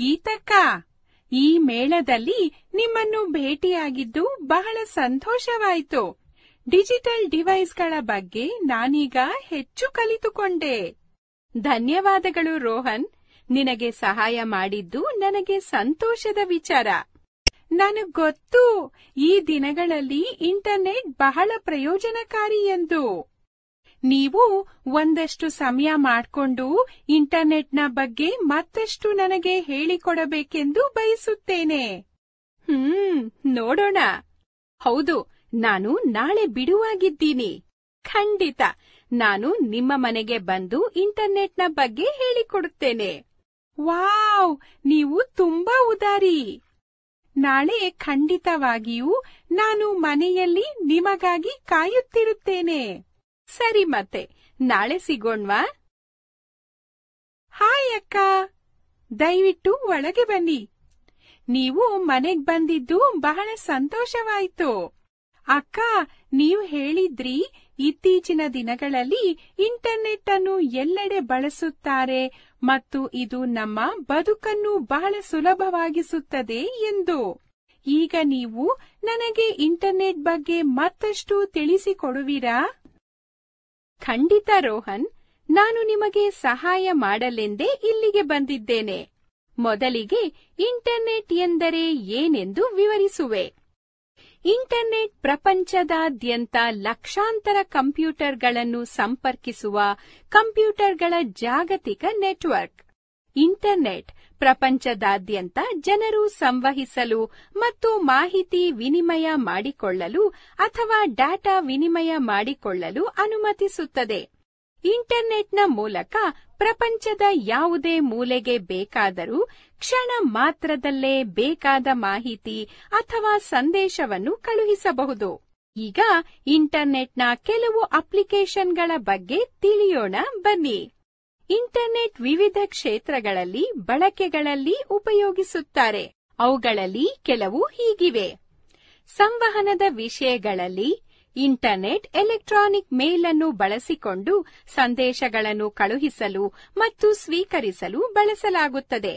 ಗೀತಕ್ಕ ಈ ಮೇಳದಲ್ಲಿ ನಿಮ್ಮನ್ನು ಭೇಟಿಯಾಗಿದ್ದು ಬಹಳ ಸಂತೋಷವಾಯಿತು ಡಿಜಿಟಲ್ ಡಿವೈಸ್ಗಳ ಬಗ್ಗೆ ನಾನೀಗ ಹೆಚ್ಚು ಕಲಿತುಕೊಂಡೆ ಧನ್ಯವಾದಗಳು ರೋಹನ್ ನಿನಗೆ ಸಹಾಯ ಮಾಡಿದ್ದು ನನಗೆ ಸಂತೋಷದ ವಿಚಾರ ನನಗ್ ಗೊತ್ತು ಈ ದಿನಗಳಲ್ಲಿ ಇಂಟರ್ನೆಟ್ ಬಹಳ ಪ್ರಯೋಜನಕಾರಿ ಎಂದು ನೀವು ಒಂದಷ್ಟು ಸಮಯ ಮಾಡಿಕೊಂಡು ಇಂಟರ್ನೆಟ್ನ ಬಗ್ಗೆ ಮತ್ತಷ್ಟು ನನಗೆ ಹೇಳಿಕೊಡಬೇಕೆಂದು ಬಯಸುತ್ತೇನೆ ಹ್ಮ್ ನೋಡೋಣ ಹೌದು ನಾನು ನಾಳೆ ಬಿಡುವಾಗಿದ್ದೀನಿ ಖಂಡಿತ ನಾನು ನಿಮ್ಮ ಮನೆಗೆ ಬಂದು ಇಂಟರ್ನೆಟ್ನ ಬಗ್ಗೆ ಹೇಳಿಕೊಡುತ್ತೇನೆ ವಾವ್ ನೀವು ತುಂಬಾ ಉದಾರಿ ನಾಳೆ ಖಂಡಿತವಾಗಿಯೂ ನಾನು ಮನೆಯಲ್ಲಿ ನಿಮಗಾಗಿ ಕಾಯುತ್ತಿರುತ್ತೇನೆ ಸರಿ ಮತ್ತೆ ನಾಳೆ ಸಿಗೋಣ್ವಾ ಹಾಯ್ ಅಕ್ಕ ದಯವಿಟ್ಟು ಒಳಗೆ ಬನ್ನಿ ನೀವು ಮನೆಗ್ ಬಂದಿದ್ದು ಬಹಳ ಸಂತೋಷವಾಯ್ತು ಅಕ್ಕ ನೀವು ಹೇಳಿದ್ರಿ ಇತ್ತೀಚಿನ ದಿನಗಳಲ್ಲಿ ಇಂಟರ್ನೆಟ್ ಅನ್ನು ಎಲ್ಲೆಡೆ ಬಳಸುತ್ತಾರೆ ಮತ್ತು ಇದು ನಮ್ಮ ಬದುಕನ್ನು ಬಹಳ ಸುಲಭವಾಗಿಸುತ್ತದೆ ಎಂದು ಈಗ ನೀವು ನನಗೆ ಇಂಟರ್ನೆಟ್ ಬಗ್ಗೆ ಮತ್ತಷ್ಟು ತಿಳಿಸಿಕೊಡುವಿರಾ ಖಂಡಿತ ರೋಹನ್ ನಾನು ನಿಮಗೆ ಸಹಾಯ ಮಾಡಲೆಂದೇ ಇಲ್ಲಿಗೆ ಬಂದಿದ್ದೇನೆ ಮೊದಲಿಗೆ ಇಂಟರ್ನೆಟ್ ಎಂದರೆ ಏನೆಂದು ವಿವರಿಸುವೆ ಇಂಟರ್ನೆಟ್ ಪ್ರಪಂಚದಾದ್ಯಂತ ಲಕ್ಷಾಂತರ ಕಂಪ್ಯೂಟರ್ಗಳನ್ನು ಸಂಪರ್ಕಿಸುವ ಕಂಪ್ಯೂಟರ್ಗಳ ಜಾಗತಿಕ ನೆಟ್ವರ್ಕ್ ಇಂಟರ್ನೆಟ್ ಪ್ರಪಂಚದಾದ್ಯಂತ ಜನರು ಸಂವಹಿಸಲು ಮತ್ತು ಮಾಹಿತಿ ವಿನಿಮಯ ಮಾಡಿಕೊಳ್ಳಲು ಅಥವಾ ಡಾಟಾ ವಿನಿಮಯ ಮಾಡಿಕೊಳ್ಳಲು ಅನುಮತಿಸುತ್ತದೆ ಇಂಟರ್ನೆಟ್ನ ಮೂಲಕ ಪ್ರಪಂಚದ ಯಾವುದೇ ಮೂಲೆಗೆ ಬೇಕಾದರೂ ಕ್ಷಣ ಮಾತ್ರದಲ್ಲೇ ಬೇಕಾದ ಮಾಹಿತಿ ಅಥವಾ ಸಂದೇಶವನ್ನು ಕಳುಹಿಸಬಹುದು ಈಗ ಇಂಟರ್ನೆಟ್ನ ಕೆಲವು ಅಪ್ಲಿಕೇಶನ್ಗಳ ಬಗ್ಗೆ ತಿಳಿಯೋಣ ಬನ್ನಿ ಇಂಟರ್ನೆಟ್ ವಿವಿಧ ಕ್ಷೇತ್ರಗಳಲ್ಲಿ ಬಳಕೆಗಳಲ್ಲಿ ಉಪಯೋಗಿಸುತ್ತಾರೆ ಅವುಗಳಲ್ಲಿ ಕೆಲವು ಹೀಗಿವೆ ಸಂವಹನದ ವಿಷಯಗಳಲ್ಲಿ ಇಂಟರ್ನೆಟ್ ಎಲೆಕ್ಟ್ರಾನಿಕ್ ಮೇಲ್ ಅನ್ನು ಬಳಸಿಕೊಂಡು ಸಂದೇಶಗಳನ್ನು ಕಳುಹಿಸಲು ಮತ್ತು ಸ್ವೀಕರಿಸಲು ಬಳಸಲಾಗುತ್ತದೆ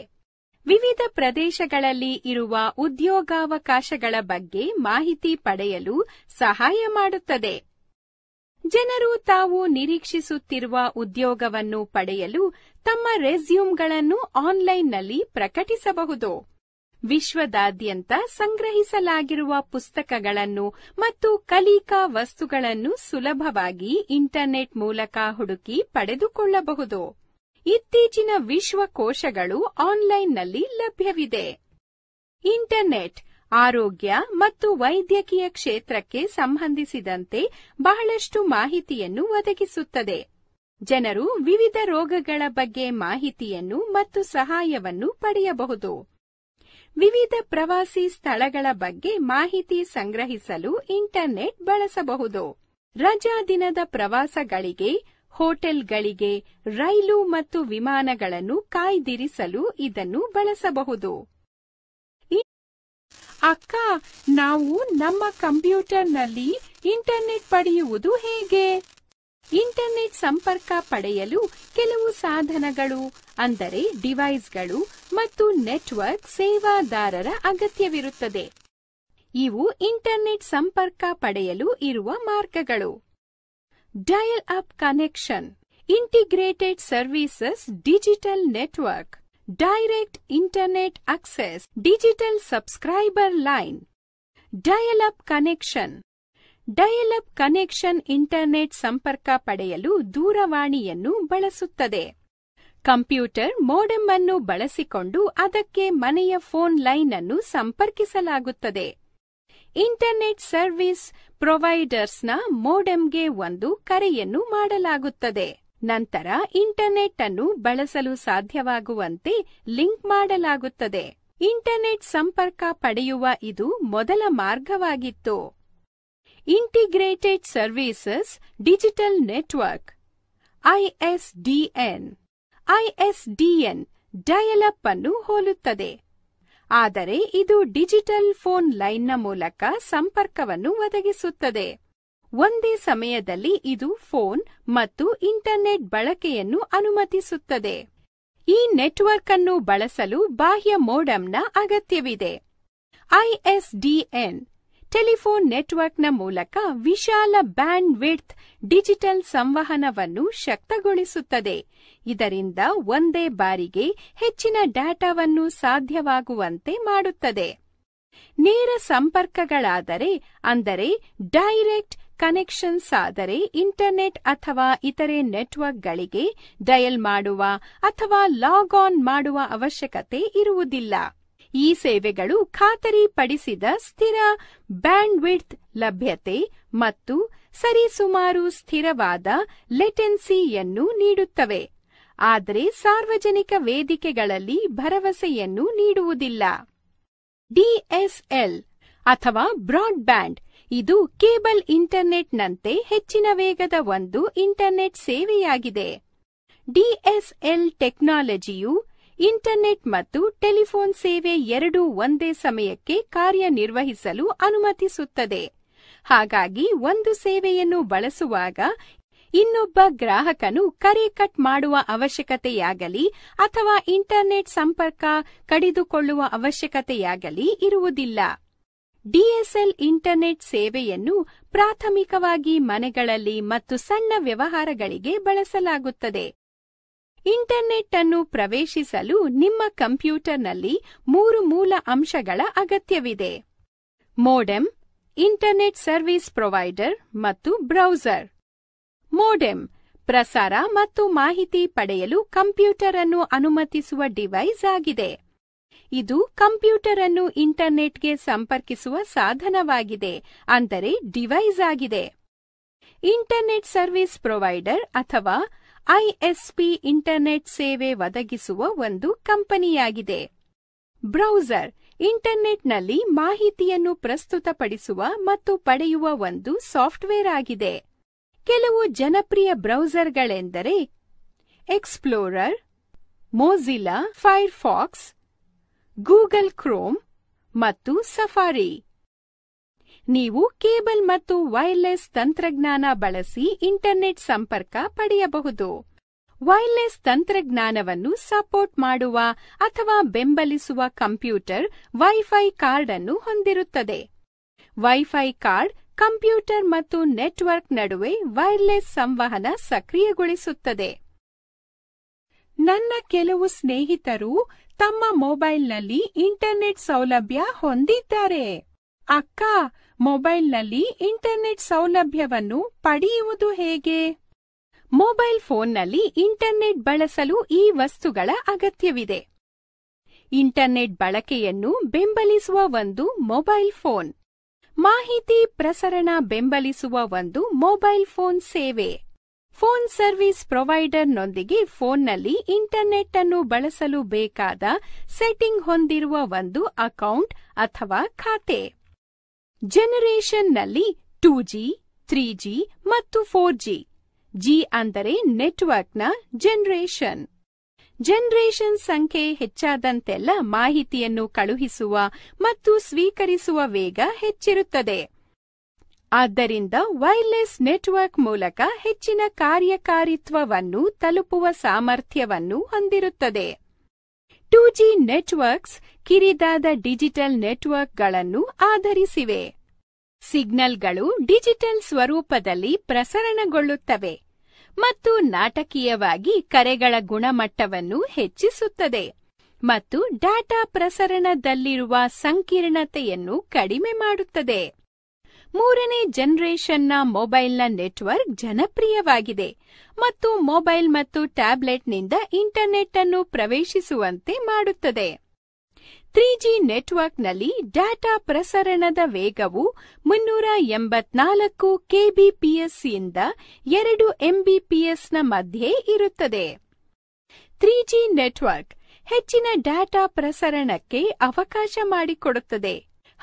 ವಿವಿಧ ಪ್ರದೇಶಗಳಲ್ಲಿ ಇರುವ ಉದ್ಯೋಗಾವಕಾಶಗಳ ಬಗ್ಗೆ ಮಾಹಿತಿ ಪಡೆಯಲು ಸಹಾಯ ಮಾಡುತ್ತದೆ ಜನರು ತಾವು ನಿರೀಕ್ಷಿಸುತ್ತಿರುವ ಉದ್ಯೋಗವನ್ನು ಪಡೆಯಲು ತಮ್ಮ ರೆಸ್ಯೂಮ್ಗಳನ್ನು ಆನ್ಲೈನ್ನಲ್ಲಿ ಪ್ರಕಟಿಸಬಹುದು ವಿಶ್ವದಾದ್ಯಂತ ಸಂಗ್ರಹಿಸಲಾಗಿರುವ ಪುಸ್ತಕಗಳನ್ನು ಮತ್ತು ಕಲಿಕಾ ವಸ್ತುಗಳನ್ನು ಸುಲಭವಾಗಿ ಇಂಟರ್ನೆಟ್ ಮೂಲಕ ಹುಡುಕಿ ಪಡೆದುಕೊಳ್ಳಬಹುದು ಇತ್ತೀಚಿನ ವಿಶ್ವಕೋಶಗಳು ಆನ್ಲೈನ್ನಲ್ಲಿ ಲಭ್ಯವಿದೆ ಇಂಟರ್ನೆಟ್ ಆರೋಗ್ಯ ಮತ್ತು ವೈದ್ಯಕೀಯ ಕ್ಷೇತ್ರಕ್ಕೆ ಸಂಬಂಧಿಸಿದಂತೆ ಬಹಳಷ್ಟು ಮಾಹಿತಿಯನ್ನು ಒದಗಿಸುತ್ತದೆ ಜನರು ವಿವಿಧ ರೋಗಗಳ ಬಗ್ಗೆ ಮಾಹಿತಿಯನ್ನು ಮತ್ತು ಸಹಾಯವನ್ನು ಪಡೆಯಬಹುದು ವಿವಿಧ ಪ್ರವಾಸಿ ಸ್ಥಳಗಳ ಬಗ್ಗೆ ಮಾಹಿತಿ ಸಂಗ್ರಹಿಸಲು ಇಂಟರ್ನೆಟ್ ಬಳಸಬಹುದು ರಜಾ ದಿನದ ಪ್ರವಾಸಗಳಿಗೆ ಹೋಟೆಲ್ಗಳಿಗೆ ರೈಲು ಮತ್ತು ವಿಮಾನಗಳನ್ನು ಕಾಯ್ದಿರಿಸಲು ಇದನ್ನು ಬಳಸಬಹುದು ಅಕ್ಕ ನಾವು ನಮ್ಮ ಕಂಪ್ಯೂಟರ್ನಲ್ಲಿ ಇಂಟರ್ನೆಟ್ ಪಡೆಯುವುದು ಹೇಗೆ ಇಂಟರ್ನೆಟ್ ಸಂಪರ್ಕ ಪಡೆಯಲು ಕೆಲವು ಸಾಧನಗಳು ಅಂದರೆ ಡಿವೈಸ್ಗಳು ಮತ್ತು ನೆಟ್ವರ್ಕ್ ಸೇವಾದಾರರ ಅಗತ್ಯವಿರುತ್ತದೆ ಇವು ಇಂಟರ್ನೆಟ್ ಸಂಪರ್ಕ ಪಡೆಯಲು ಇರುವ ಮಾರ್ಗಗಳು dial up connection integrated services digital network direct internet digital subscriber subscriber line dial up connection dial up connection internet ಸಂಪರ್ಕ ಪಡೆಯಲು ದೂರವಾಣಿಯನ್ನು ಬಳಸುತ್ತದೆ ಕಂಪ್ಯೂಟರ್ ಮೋಡೆಮ್ ಅನ್ನು ಬಳಸಿಕೊಂಡು ಅದಕ್ಕೆ ಮನೆಯ ಫೋನ್ ಲೈನ್ ಅನ್ನು ಸಂಪರ್ಕಿಸಲಾಗುತ್ತದೆ ಇಂಟರ್ನೆಟ್ ಸರ್ವಿಸ್ ಪ್ರೊವೈಡರ್ಸ್ನ ಮೋಡೆಮ್ಗೆ ಒಂದು ಕರೆಯನ್ನು ಮಾಡಲಾಗುತ್ತದೆ ನಂತರ ಇಂಟರ್ನೆಟ್ ಅನ್ನು ಬಳಸಲು ಸಾಧ್ಯವಾಗುವಂತೆ ಲಿಂಕ್ ಮಾಡಲಾಗುತ್ತದೆ ಇಂಟರ್ನೆಟ್ ಸಂಪರ್ಕ ಪಡೆಯುವ ಇದು ಮೊದಲ ಮಾರ್ಗವಾಗಿತ್ತು integrated services digital network ISDN ISDN dial up ಅನ್ನು ಹೋಲುತ್ತದೆ ಆದರೆ ಇದು ಡಿಜಿಟಲ್ ಫೋನ್ ಲೈನ್ನ ಮೂಲಕ ಸಂಪರ್ಕವನ್ನು ಒದಗಿಸುತ್ತದೆ ಒಂದೇ ಸಮಯದಲ್ಲಿ ಇದು ಫೋನ್ ಮತ್ತು ಇಂಟರ್ನೆಟ್ ಬಳಕೆಯನ್ನು ಅನುಮತಿಸುತ್ತದೆ ಈ ನೆಟ್ವರ್ಕ್ ಅನ್ನು ಬಳಸಲು ಬಾಹ್ಯ ಮೋಡಂನ ಅಗತ್ಯವಿದೆ ಐಎಸ್ಡಿಎನ್ ಟೆಲಿಫೋನ್ ನೆಟ್ವರ್ಕ್ನ ಮೂಲಕ ವಿಶಾಲ ಬ್ಯಾಂಡ್ ವಿಡ್ತ್ ಡಿಜಿಟಲ್ ಸಂವಹನವನ್ನು ಶಕ್ತಗೊಳಿಸುತ್ತದೆ ಇದರಿಂದ ಒಂದೇ ಬಾರಿಗೆ ಹೆಚ್ಚಿನ ಡಾಟಾವನ್ನು ಸಾಧ್ಯವಾಗುವಂತೆ ಮಾಡುತ್ತದೆ ನೇರ ಸಂಪರ್ಕಗಳಾದರೆ ಅಂದರೆ ಡೈರೆಕ್ಟ್ ಕನೆಕ್ಷನ್ಸ್ ಆದರೆ ಇಂಟರ್ನೆಟ್ ಅಥವಾ ಇತರೆ ನೆಟ್ವರ್ಕ್ಗಳಿಗೆ ಡಯಲ್ ಮಾಡುವ ಅಥವಾ ಲಾಗ್ ಆನ್ ಮಾಡುವ ಅವಶ್ಯಕತೆ ಇರುವುದಿಲ್ಲ ಈ ಸೇವೆಗಳು ಖಾತರಿಪಡಿಸಿದ ಸ್ಥಿರ ಬ್ಯಾಂಡ್ವಿಡ್ತ್ ಲಭ್ಯತೆ ಮತ್ತು ಸರಿಸುಮಾರು ಸ್ಥಿರವಾದ ಲೆಟೆನ್ಸಿಯನ್ನು ನೀಡುತ್ತವೆ ಆದರೆ ಸಾರ್ವಜನಿಕ ವೇದಿಕೆಗಳಲ್ಲಿ ಭರವಸೆಯನ್ನು ನೀಡುವುದಿಲ್ಲ ಡಿಎಸ್ಎಲ್ ಅಥವಾ ಬ್ರಾಡ್ಬ್ಯಾಂಡ್ ಇದು ಕೇಬಲ್ ಇಂಟರ್ನೆಟ್ನಂತೆ ಹೆಚ್ಚಿನ ವೇಗದ ಒಂದು ಇಂಟರ್ನೆಟ್ ಸೇವೆಯಾಗಿದೆ ಡಿಎಸ್ಎಲ್ ಟೆಕ್ನಾಲಜಿಯು ಇಂಟರ್ನೆಟ್ ಮತ್ತು ಟೆಲಿಫೋನ್ ಸೇವೆ ಎರಡೂ ಒಂದೇ ಸಮಯಕ್ಕೆ ಕಾರ್ಯನಿರ್ವಹಿಸಲು ಅನುಮತಿಸುತ್ತದೆ ಹಾಗಾಗಿ ಒಂದು ಸೇವೆಯನ್ನು ಬಳಸುವಾಗ ಇನ್ನೊಬ್ಬ ಗ್ರಾಹಕನು ಕರೆ ಕಟ್ ಮಾಡುವ ಅವಶ್ಯಕತೆಯಾಗಲಿ ಅಥವಾ ಇಂಟರ್ನೆಟ್ ಸಂಪರ್ಕ ಕಡಿದುಕೊಳ್ಳುವ ಅವಶ್ಯಕತೆಯಾಗಲಿ ಇರುವುದಿಲ್ಲ ಡಿಎಸ್ಎಲ್ ಇಂಟರ್ನೆಟ್ ಸೇವೆಯನ್ನು ಪ್ರಾಥಮಿಕವಾಗಿ ಮನೆಗಳಲ್ಲಿ ಮತ್ತು ಸಣ್ಣ ವ್ಯವಹಾರಗಳಿಗೆ ಬಳಸಲಾಗುತ್ತದೆ ಇಂಟರ್ನೆಟ್ ಅನ್ನು ಪ್ರವೇಶಿಸಲು ನಿಮ್ಮ ಕಂಪ್ಯೂಟರ್ನಲ್ಲಿ ಮೂರು ಮೂಲ ಅಂಶಗಳ ಅಗತ್ಯವಿದೆ ಮೋಡೆಮ್ ಇಂಟರ್ನೆಟ್ ಸರ್ವಿಸ್ ಪ್ರೊವೈಡರ್ ಮತ್ತು ಬ್ರೌಸರ್ ಮೋಡೆಮ್ ಪ್ರಸಾರ ಮತ್ತು ಮಾಹಿತಿ ಪಡೆಯಲು ಕಂಪ್ಯೂಟರ್ ಅನ್ನು ಅನುಮತಿಸುವ ಡಿವೈಸ್ ಆಗಿದೆ ಇದು ಕಂಪ್ಯೂಟರ್ ಅನ್ನು ಇಂಟರ್ನೆಟ್ಗೆ ಸಂಪರ್ಕಿಸುವ ಸಾಧನವಾಗಿದೆ ಅಂದರೆ ಡಿವೈಸ್ ಆಗಿದೆ ಇಂಟರ್ನೆಟ್ ಸರ್ವಿಸ್ ಪ್ರೊವೈಡರ್ ಅಥವಾ ಐಎಸ್ಪಿ ಇಂಟರ್ನೆಟ್ ಸೇವೆ ಒದಗಿಸುವ ಒಂದು ಕಂಪನಿಯಾಗಿದೆ ಬ್ರೌಸರ್ ಇಂಟರ್ನೆಟ್ನಲ್ಲಿ ಮಾಹಿತಿಯನ್ನು ಪ್ರಸ್ತುತಪಡಿಸುವ ಮತ್ತು ಪಡೆಯುವ ಒಂದು ಸಾಫ್ಟ್ವೇರ್ ಆಗಿದೆ ಕೆಲವು ಜನಪ್ರಿಯ ಬ್ರೌಸರ್ಗಳೆಂದರೆ Explorer Mozilla Firefox Google Chrome ಮತ್ತು ಸಫಾರಿ ನೀವು ಕೇಬಲ್ ಮತ್ತು ವೈರ್ಲೆಸ್ ತಂತ್ರಜ್ಞಾನ ಬಳಸಿ ಇಂಟರ್ನೆಟ್ ಸಂಪರ್ಕ ಪಡೆಯಬಹುದು ವೈರ್ಲೆಸ್ ತಂತ್ರಜ್ಞಾನವನ್ನು ಸಪೋರ್ಟ್ ಮಾಡುವ ಅಥವಾ ಬೆಂಬಲಿಸುವ ಕಂಪ್ಯೂಟರ್ ವೈಫೈ ಕಾರ್ಡ್ ಅನ್ನು ಹೊಂದಿರುತ್ತದೆ ವೈಫೈ ಕಾರ್ಡ್ ಕಂಪ್ಯೂಟರ್ ಮತ್ತು ನೆಟ್ವರ್ಕ್ ನಡುವೆ ವೈರ್ಲೆಸ್ ಸಂವಹನ ಸಕ್ರಿಯಗೊಳಿಸುತ್ತದೆ ನನ್ನ ಕೆಲವು ಸ್ನೇಹಿತರು ತಮ್ಮ ಮೊಬೈಲ್ನಲ್ಲಿ ಇಂಟರ್ನೆಟ್ ಸೌಲಭ್ಯ ಹೊಂದಿದ್ದಾರೆ ಅಕ್ಕ ಮೊಬೈಲ್ನಲ್ಲಿ ಇಂಟರ್ನೆಟ್ ಸೌಲಭ್ಯವನ್ನು ಪಡೆಯುವುದು ಹೇಗೆ ಮೊಬೈಲ್ ಫೋನ್ನಲ್ಲಿ ಇಂಟರ್ನೆಟ್ ಬಳಸಲು ಈ ವಸ್ತುಗಳ ಅಗತ್ಯವಿದೆ ಇಂಟರ್ನೆಟ್ ಬಳಕೆಯನ್ನು ಬೆಂಬಲಿಸುವ ಒಂದು ಮೊಬೈಲ್ ಫೋನ್ ಮಾಹಿತಿ ಪ್ರಸರಣ ಬೆಂಬಲಿಸುವ ಒಂದು ಮೊಬೈಲ್ ಫೋನ್ ಸೇವೆ ಫೋನ್ ಸರ್ವಿಸ್ ಪ್ರೊವೈಡರ್ನೊಂದಿಗೆ ಫೋನ್ನಲ್ಲಿ ಇಂಟರ್ನೆಟ್ ಅನ್ನು ಬಳಸಲು ಬೇಕಾದ ಸೆಟ್ಟಿಂಗ್ ಹೊಂದಿರುವ ಒಂದು ಅಕೌಂಟ್ ಅಥವಾ ಖಾತೆ ಜನರೇಷನ್ನಲ್ಲಿ ಟೂ ಜಿ ತ್ರೀ ಜಿ ಮತ್ತು ಫೋರ್ ಜಿ ಜಿ ಅಂದರೆ ನೆಟ್ವರ್ಕ್ನ ಜನರೇಷನ್ ಜನರೇಷನ್ ಸಂಖ್ಯೆ ಹೆಚ್ಚಾದಂತೆಲ್ಲ ಮಾಹಿತಿಯನ್ನು ಕಳುಹಿಸುವ ಮತ್ತು ಸ್ವೀಕರಿಸುವ ವೇಗ ಹೆಚ್ಚಿರುತ್ತದೆ ಆದ್ದರಿಂದ ವೈರ್ಲೆಸ್ ನೆಟ್ವರ್ಕ್ ಮೂಲಕ ಹೆಚ್ಚಿನ ಕಾರ್ಯಕಾರಿತ್ವವನ್ನು ತಲುಪುವ ಸಾಮರ್ಥ್ಯವನ್ನು ಹೊಂದಿರುತ್ತದೆ ಟೂ ಜಿ ನೆಟ್ವರ್ಕ್ಸ್ ಕಿರಿದಾದ ಡಿಜಿಟಲ್ ನೆಟ್ವರ್ಕ್ಗಳನ್ನು ಆಧರಿಸಿವೆ ಸಿಗ್ನಲ್ಗಳು ಡಿಜಿಟಲ್ ಸ್ವರೂಪದಲ್ಲಿ ಪ್ರಸರಣಗೊಳ್ಳುತ್ತವೆ ಮತ್ತು ನಾಟಕೀಯವಾಗಿ ಕರೆಗಳ ಗುಣಮಟ್ಟವನ್ನು ಹೆಚ್ಚಿಸುತ್ತದೆ ಮತ್ತು ಡಾಟಾ ಪ್ರಸರಣದಲ್ಲಿರುವ ಸಂಕೀರ್ಣತೆಯನ್ನು ಕಡಿಮೆ ಮಾಡುತ್ತದೆ ಮೂರನೇ ಜನರೇಷನ್ನ ಮೊಬೈಲ್ನ ನೆಟ್ವರ್ಕ್ ಜನಪ್ರಿಯವಾಗಿದೆ ಮತ್ತು ಮೊಬೈಲ್ ಮತ್ತು ಟ್ಯಾಬ್ಲೆಟ್ನಿಂದ ಇಂಟರ್ನೆಟ್ ಅನ್ನು ಪ್ರವೇಶಿಸುವಂತೆ ಮಾಡುತ್ತದೆ ತ್ರೀ ಜಿ ನೆಟ್ವರ್ಕ್ನಲ್ಲಿ ಡಾಟಾ ಪ್ರಸರಣದ ವೇಗವು ಮುನ್ನೂರ ಎಂಬತ್ನಾಲ್ಕು ಯಿಂದ ಎರಡು ಎಂಬಿಪಿಎಸ್ನ ಮಧ್ಯೆ ಇರುತ್ತದೆ ತ್ರೀ ಜಿ ನೆಟ್ವರ್ಕ್ ಹೆಚ್ಚಿನ ಡಾಟಾ ಪ್ರಸರಣಕ್ಕೆ ಅವಕಾಶ ಮಾಡಿಕೊಡುತ್ತದೆ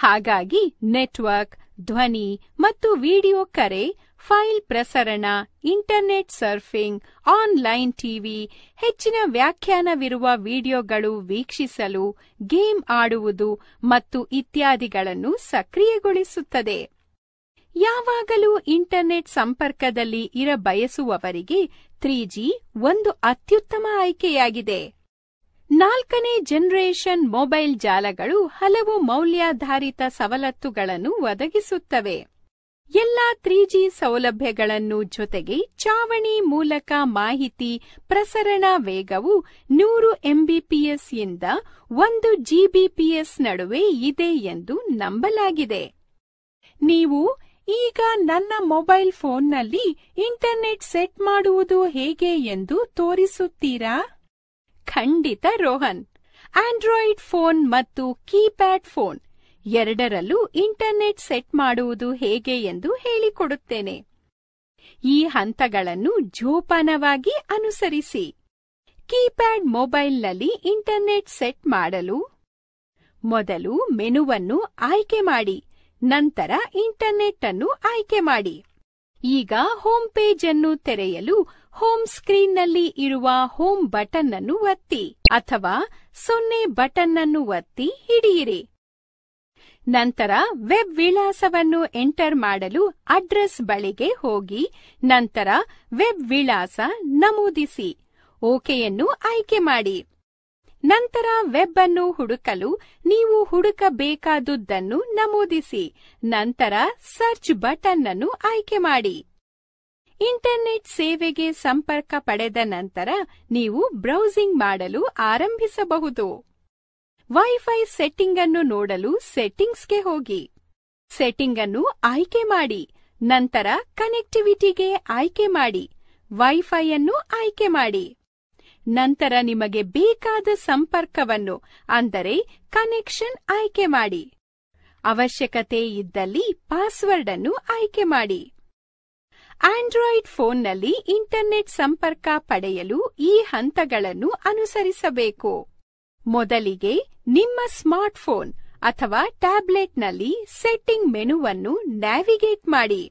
ಹಾಗಾಗಿ ನೆಟ್ವರ್ಕ್ ಧ್ವನಿ ಮತ್ತು ವಿಡಿಯೋ ಕರೆ ಫೈಲ್ ಪ್ರಸರಣ ಇಂಟರ್ನೆಟ್ ಸರ್ಫಿಂಗ್ ಆನ್ಲೈನ್ ಟಿವಿ ಹೆಚ್ಚಿನ ವ್ಯಾಖ್ಯಾನವಿರುವ ವಿಡಿಯೋಗಳು ವೀಕ್ಷಿಸಲು ಗೇಮ್ ಆಡುವುದು ಮತ್ತು ಇತ್ಯಾದಿಗಳನ್ನು ಸಕ್ರಿಯಗೊಳಿಸುತ್ತದೆ ಯಾವಾಗಲೂ ಇಂಟರ್ನೆಟ್ ಸಂಪರ್ಕದಲ್ಲಿ ಇರಬಯಸುವವರಿಗೆ ತ್ರೀ ಒಂದು ಅತ್ಯುತ್ತಮ ಆಯ್ಕೆಯಾಗಿದೆ ನಾಲ್ಕನೇ ಜನರೇಷನ್ ಮೊಬೈಲ್ ಜಾಲಗಳು ಹಲವು ಮೌಲ್ಯಾಧಾರಿತ ಸವಲತ್ತುಗಳನ್ನು ಒದಗಿಸುತ್ತವೆ ಎಲ್ಲಾ ತ್ರೀ ಜಿ ಸೌಲಭ್ಯಗಳನ್ನು ಜೊತೆಗೆ ಚಾವಣಿ ಮೂಲಕ ಮಾಹಿತಿ ಪ್ರಸರಣ ವೇಗವು ನೂರು ಎಂಬಿಪಿಎಸ್ ಇಂದ ಒಂದು ಜಿಬಿಪಿಎಸ್ ನಡುವೆ ಇದೆ ಎಂದು ನಂಬಲಾಗಿದೆ ನೀವು ಈಗ ನನ್ನ ಮೊಬೈಲ್ ಫೋನ್ನಲ್ಲಿ ಇಂಟರ್ನೆಟ್ ಸೆಟ್ ಮಾಡುವುದು ಹೇಗೆ ಎಂದು ತೋರಿಸುತ್ತೀರಾ ಖಂಡಿತ ರೋಹನ್ ಆಂಡ್ರಾಯ್ಡ್ ಫೋನ್ ಮತ್ತು ಕೀಪ್ಯಾಡ್ ಫೋನ್ ಎರಡರಲ್ಲೂ ಇಂಟರ್ನೆಟ್ ಸೆಟ್ ಮಾಡುವುದು ಹೇಗೆ ಎಂದು ಹೇಳಿಕೊಡುತ್ತೇನೆ ಈ ಹಂತಗಳನ್ನು ಜೋಪಾನವಾಗಿ ಅನುಸರಿಸಿ ಕೀಪ್ಯಾಡ್ ಮೊಬೈಲ್ನಲ್ಲಿ ಇಂಟರ್ನೆಟ್ ಸೆಟ್ ಮಾಡಲು ಮೊದಲು ಮೆನುವನ್ನು ಆಯ್ಕೆ ಮಾಡಿ ನಂತರ ಇಂಟರ್ನೆಟ್ ಅನ್ನು ಆಯ್ಕೆ ಮಾಡಿ ಈಗ ಹೋಮ್ ಪೇಜ್ ಅನ್ನು ತೆರೆಯಲು ಹೋಮ್ ಸ್ಕ್ರೀನ್ನಲ್ಲಿ ಇರುವ ಹೋಮ್ ಬಟನ್ ಅನ್ನು ಒತ್ತಿ ಅಥವಾ ಸೊನ್ನೆ ಬಟನ್ ಅನ್ನು ಒತ್ತಿ ಹಿಡಿಯಿರಿ ನಂತರ ವೆಬ್ ವಿಳಾಸವನ್ನು ಎಂಟರ್ ಮಾಡಲು ಅಡ್ರೆಸ್ ಬಳಿಗೆ ಹೋಗಿ ನಂತರ ವೆಬ್ ವಿಳಾಸ ನಮೂದಿಸಿ ಓಕೆಯನ್ನು ಆಯ್ಕೆ ಮಾಡಿ ನಂತರ ವೆಬ್ ಅನ್ನು ಹುಡುಕಲು ನೀವು ಹುಡುಕಬೇಕಾದುದನ್ನು ನಮೂದಿಸಿ ನಂತರ ಸರ್ಚ್ ಬಟನ್ ಅನ್ನು ಆಯ್ಕೆ ಮಾಡಿ ಇಂಟರ್ನೆಟ್ ಸೇವೆಗೆ ಸಂಪರ್ಕ ಪಡೆದ ನಂತರ ನೀವು ಬ್ರೌಸಿಂಗ್ ಮಾಡಲು ಆರಂಭಿಸಬಹುದು ವೈಫೈ ಸೆಟ್ಟಿಂಗ್ ಅನ್ನು ನೋಡಲು ಸೆಟ್ಟಿಂಗ್ಸ್ಗೆ ಹೋಗಿ ಸೆಟ್ಟಿಂಗ್ ಅನ್ನು ಆಯ್ಕೆ ಮಾಡಿ ನಂತರ ಕನೆಕ್ಟಿವಿಟಿಗೆ ಆಯ್ಕೆ ಮಾಡಿ ವೈಫೈ ಅನ್ನು ಆಯ್ಕೆ ಮಾಡಿ ನಂತರ ನಿಮಗೆ ಬೇಕಾದ ಸಂಪರ್ಕವನ್ನು ಅಂದರೆ ಕನೆಕ್ಷನ್ ಆಯ್ಕೆ ಮಾಡಿ ಅವಶ್ಯಕತೆ ಇದ್ದಲ್ಲಿ ಪಾಸ್ವರ್ಡ್ ಅನ್ನು ಆಯ್ಕೆ ಮಾಡಿ ಆಂಡ್ರಾಯ್ಡ್ ಫೋನ್ನಲ್ಲಿ ಇಂಟರ್ನೆಟ್ ಸಂಪರ್ಕ ಪಡೆಯಲು ಈ ಹಂತಗಳನ್ನು ಅನುಸರಿಸಬೇಕು ಮೊದಲಿಗೆ ನಿಮ್ಮ ಸ್ಮಾರ್ಟ್ಫೋನ್ ಅಥವಾ ಟ್ಯಾಬ್ಲೆಟ್ನಲ್ಲಿ ಸೆಟ್ಟಿಂಗ್ ಮೆನುವನ್ನು ನ್ಯಾವಿಗೇಟ್ ಮಾಡಿ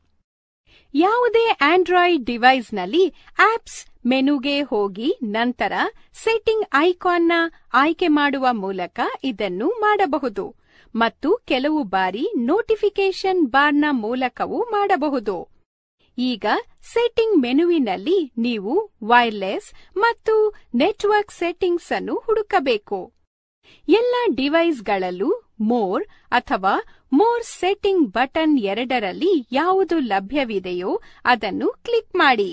ಯಾವುದೇ ಆಂಡ್ರಾಯ್ಡ್ ಡಿವೈಸ್ನಲ್ಲಿ ಆಪ್ಸ್ ಮೆನುಗೆ ಹೋಗಿ ನಂತರ ಸೆಟ್ಟಿಂಗ್ ಐಕಾನ್ನ ಆಯ್ಕೆ ಮಾಡುವ ಮೂಲಕ ಇದನ್ನು ಮಾಡಬಹುದು ಮತ್ತು ಕೆಲವು ಬಾರಿ ನೋಟಿಫಿಕೇಶನ್ ಬಾರ್ನ ಮೂಲಕವೂ ಮಾಡಬಹುದು ಈಗ ಸೆಟ್ಟಿಂಗ್ ಮೆನುವಿನಲ್ಲಿ ನೀವು ವೈರ್ಲೆಸ್ ಮತ್ತು ನೆಟ್ವರ್ಕ್ ಸೆಟ್ಟಿಂಗ್ಸ್ ಅನ್ನು ಹುಡುಕಬೇಕು ಎಲ್ಲ ಡಿವೈಸ್ಗಳಲ್ಲೂ ಮೋರ್ ಅಥವಾ ಮೋರ್ ಸೆಟ್ಟಿಂಗ್ ಬಟನ್ ಎರಡರಲ್ಲಿ ಯಾವುದು ಲಭ್ಯವಿದೆಯೋ ಅದನ್ನು ಕ್ಲಿಕ್ ಮಾಡಿ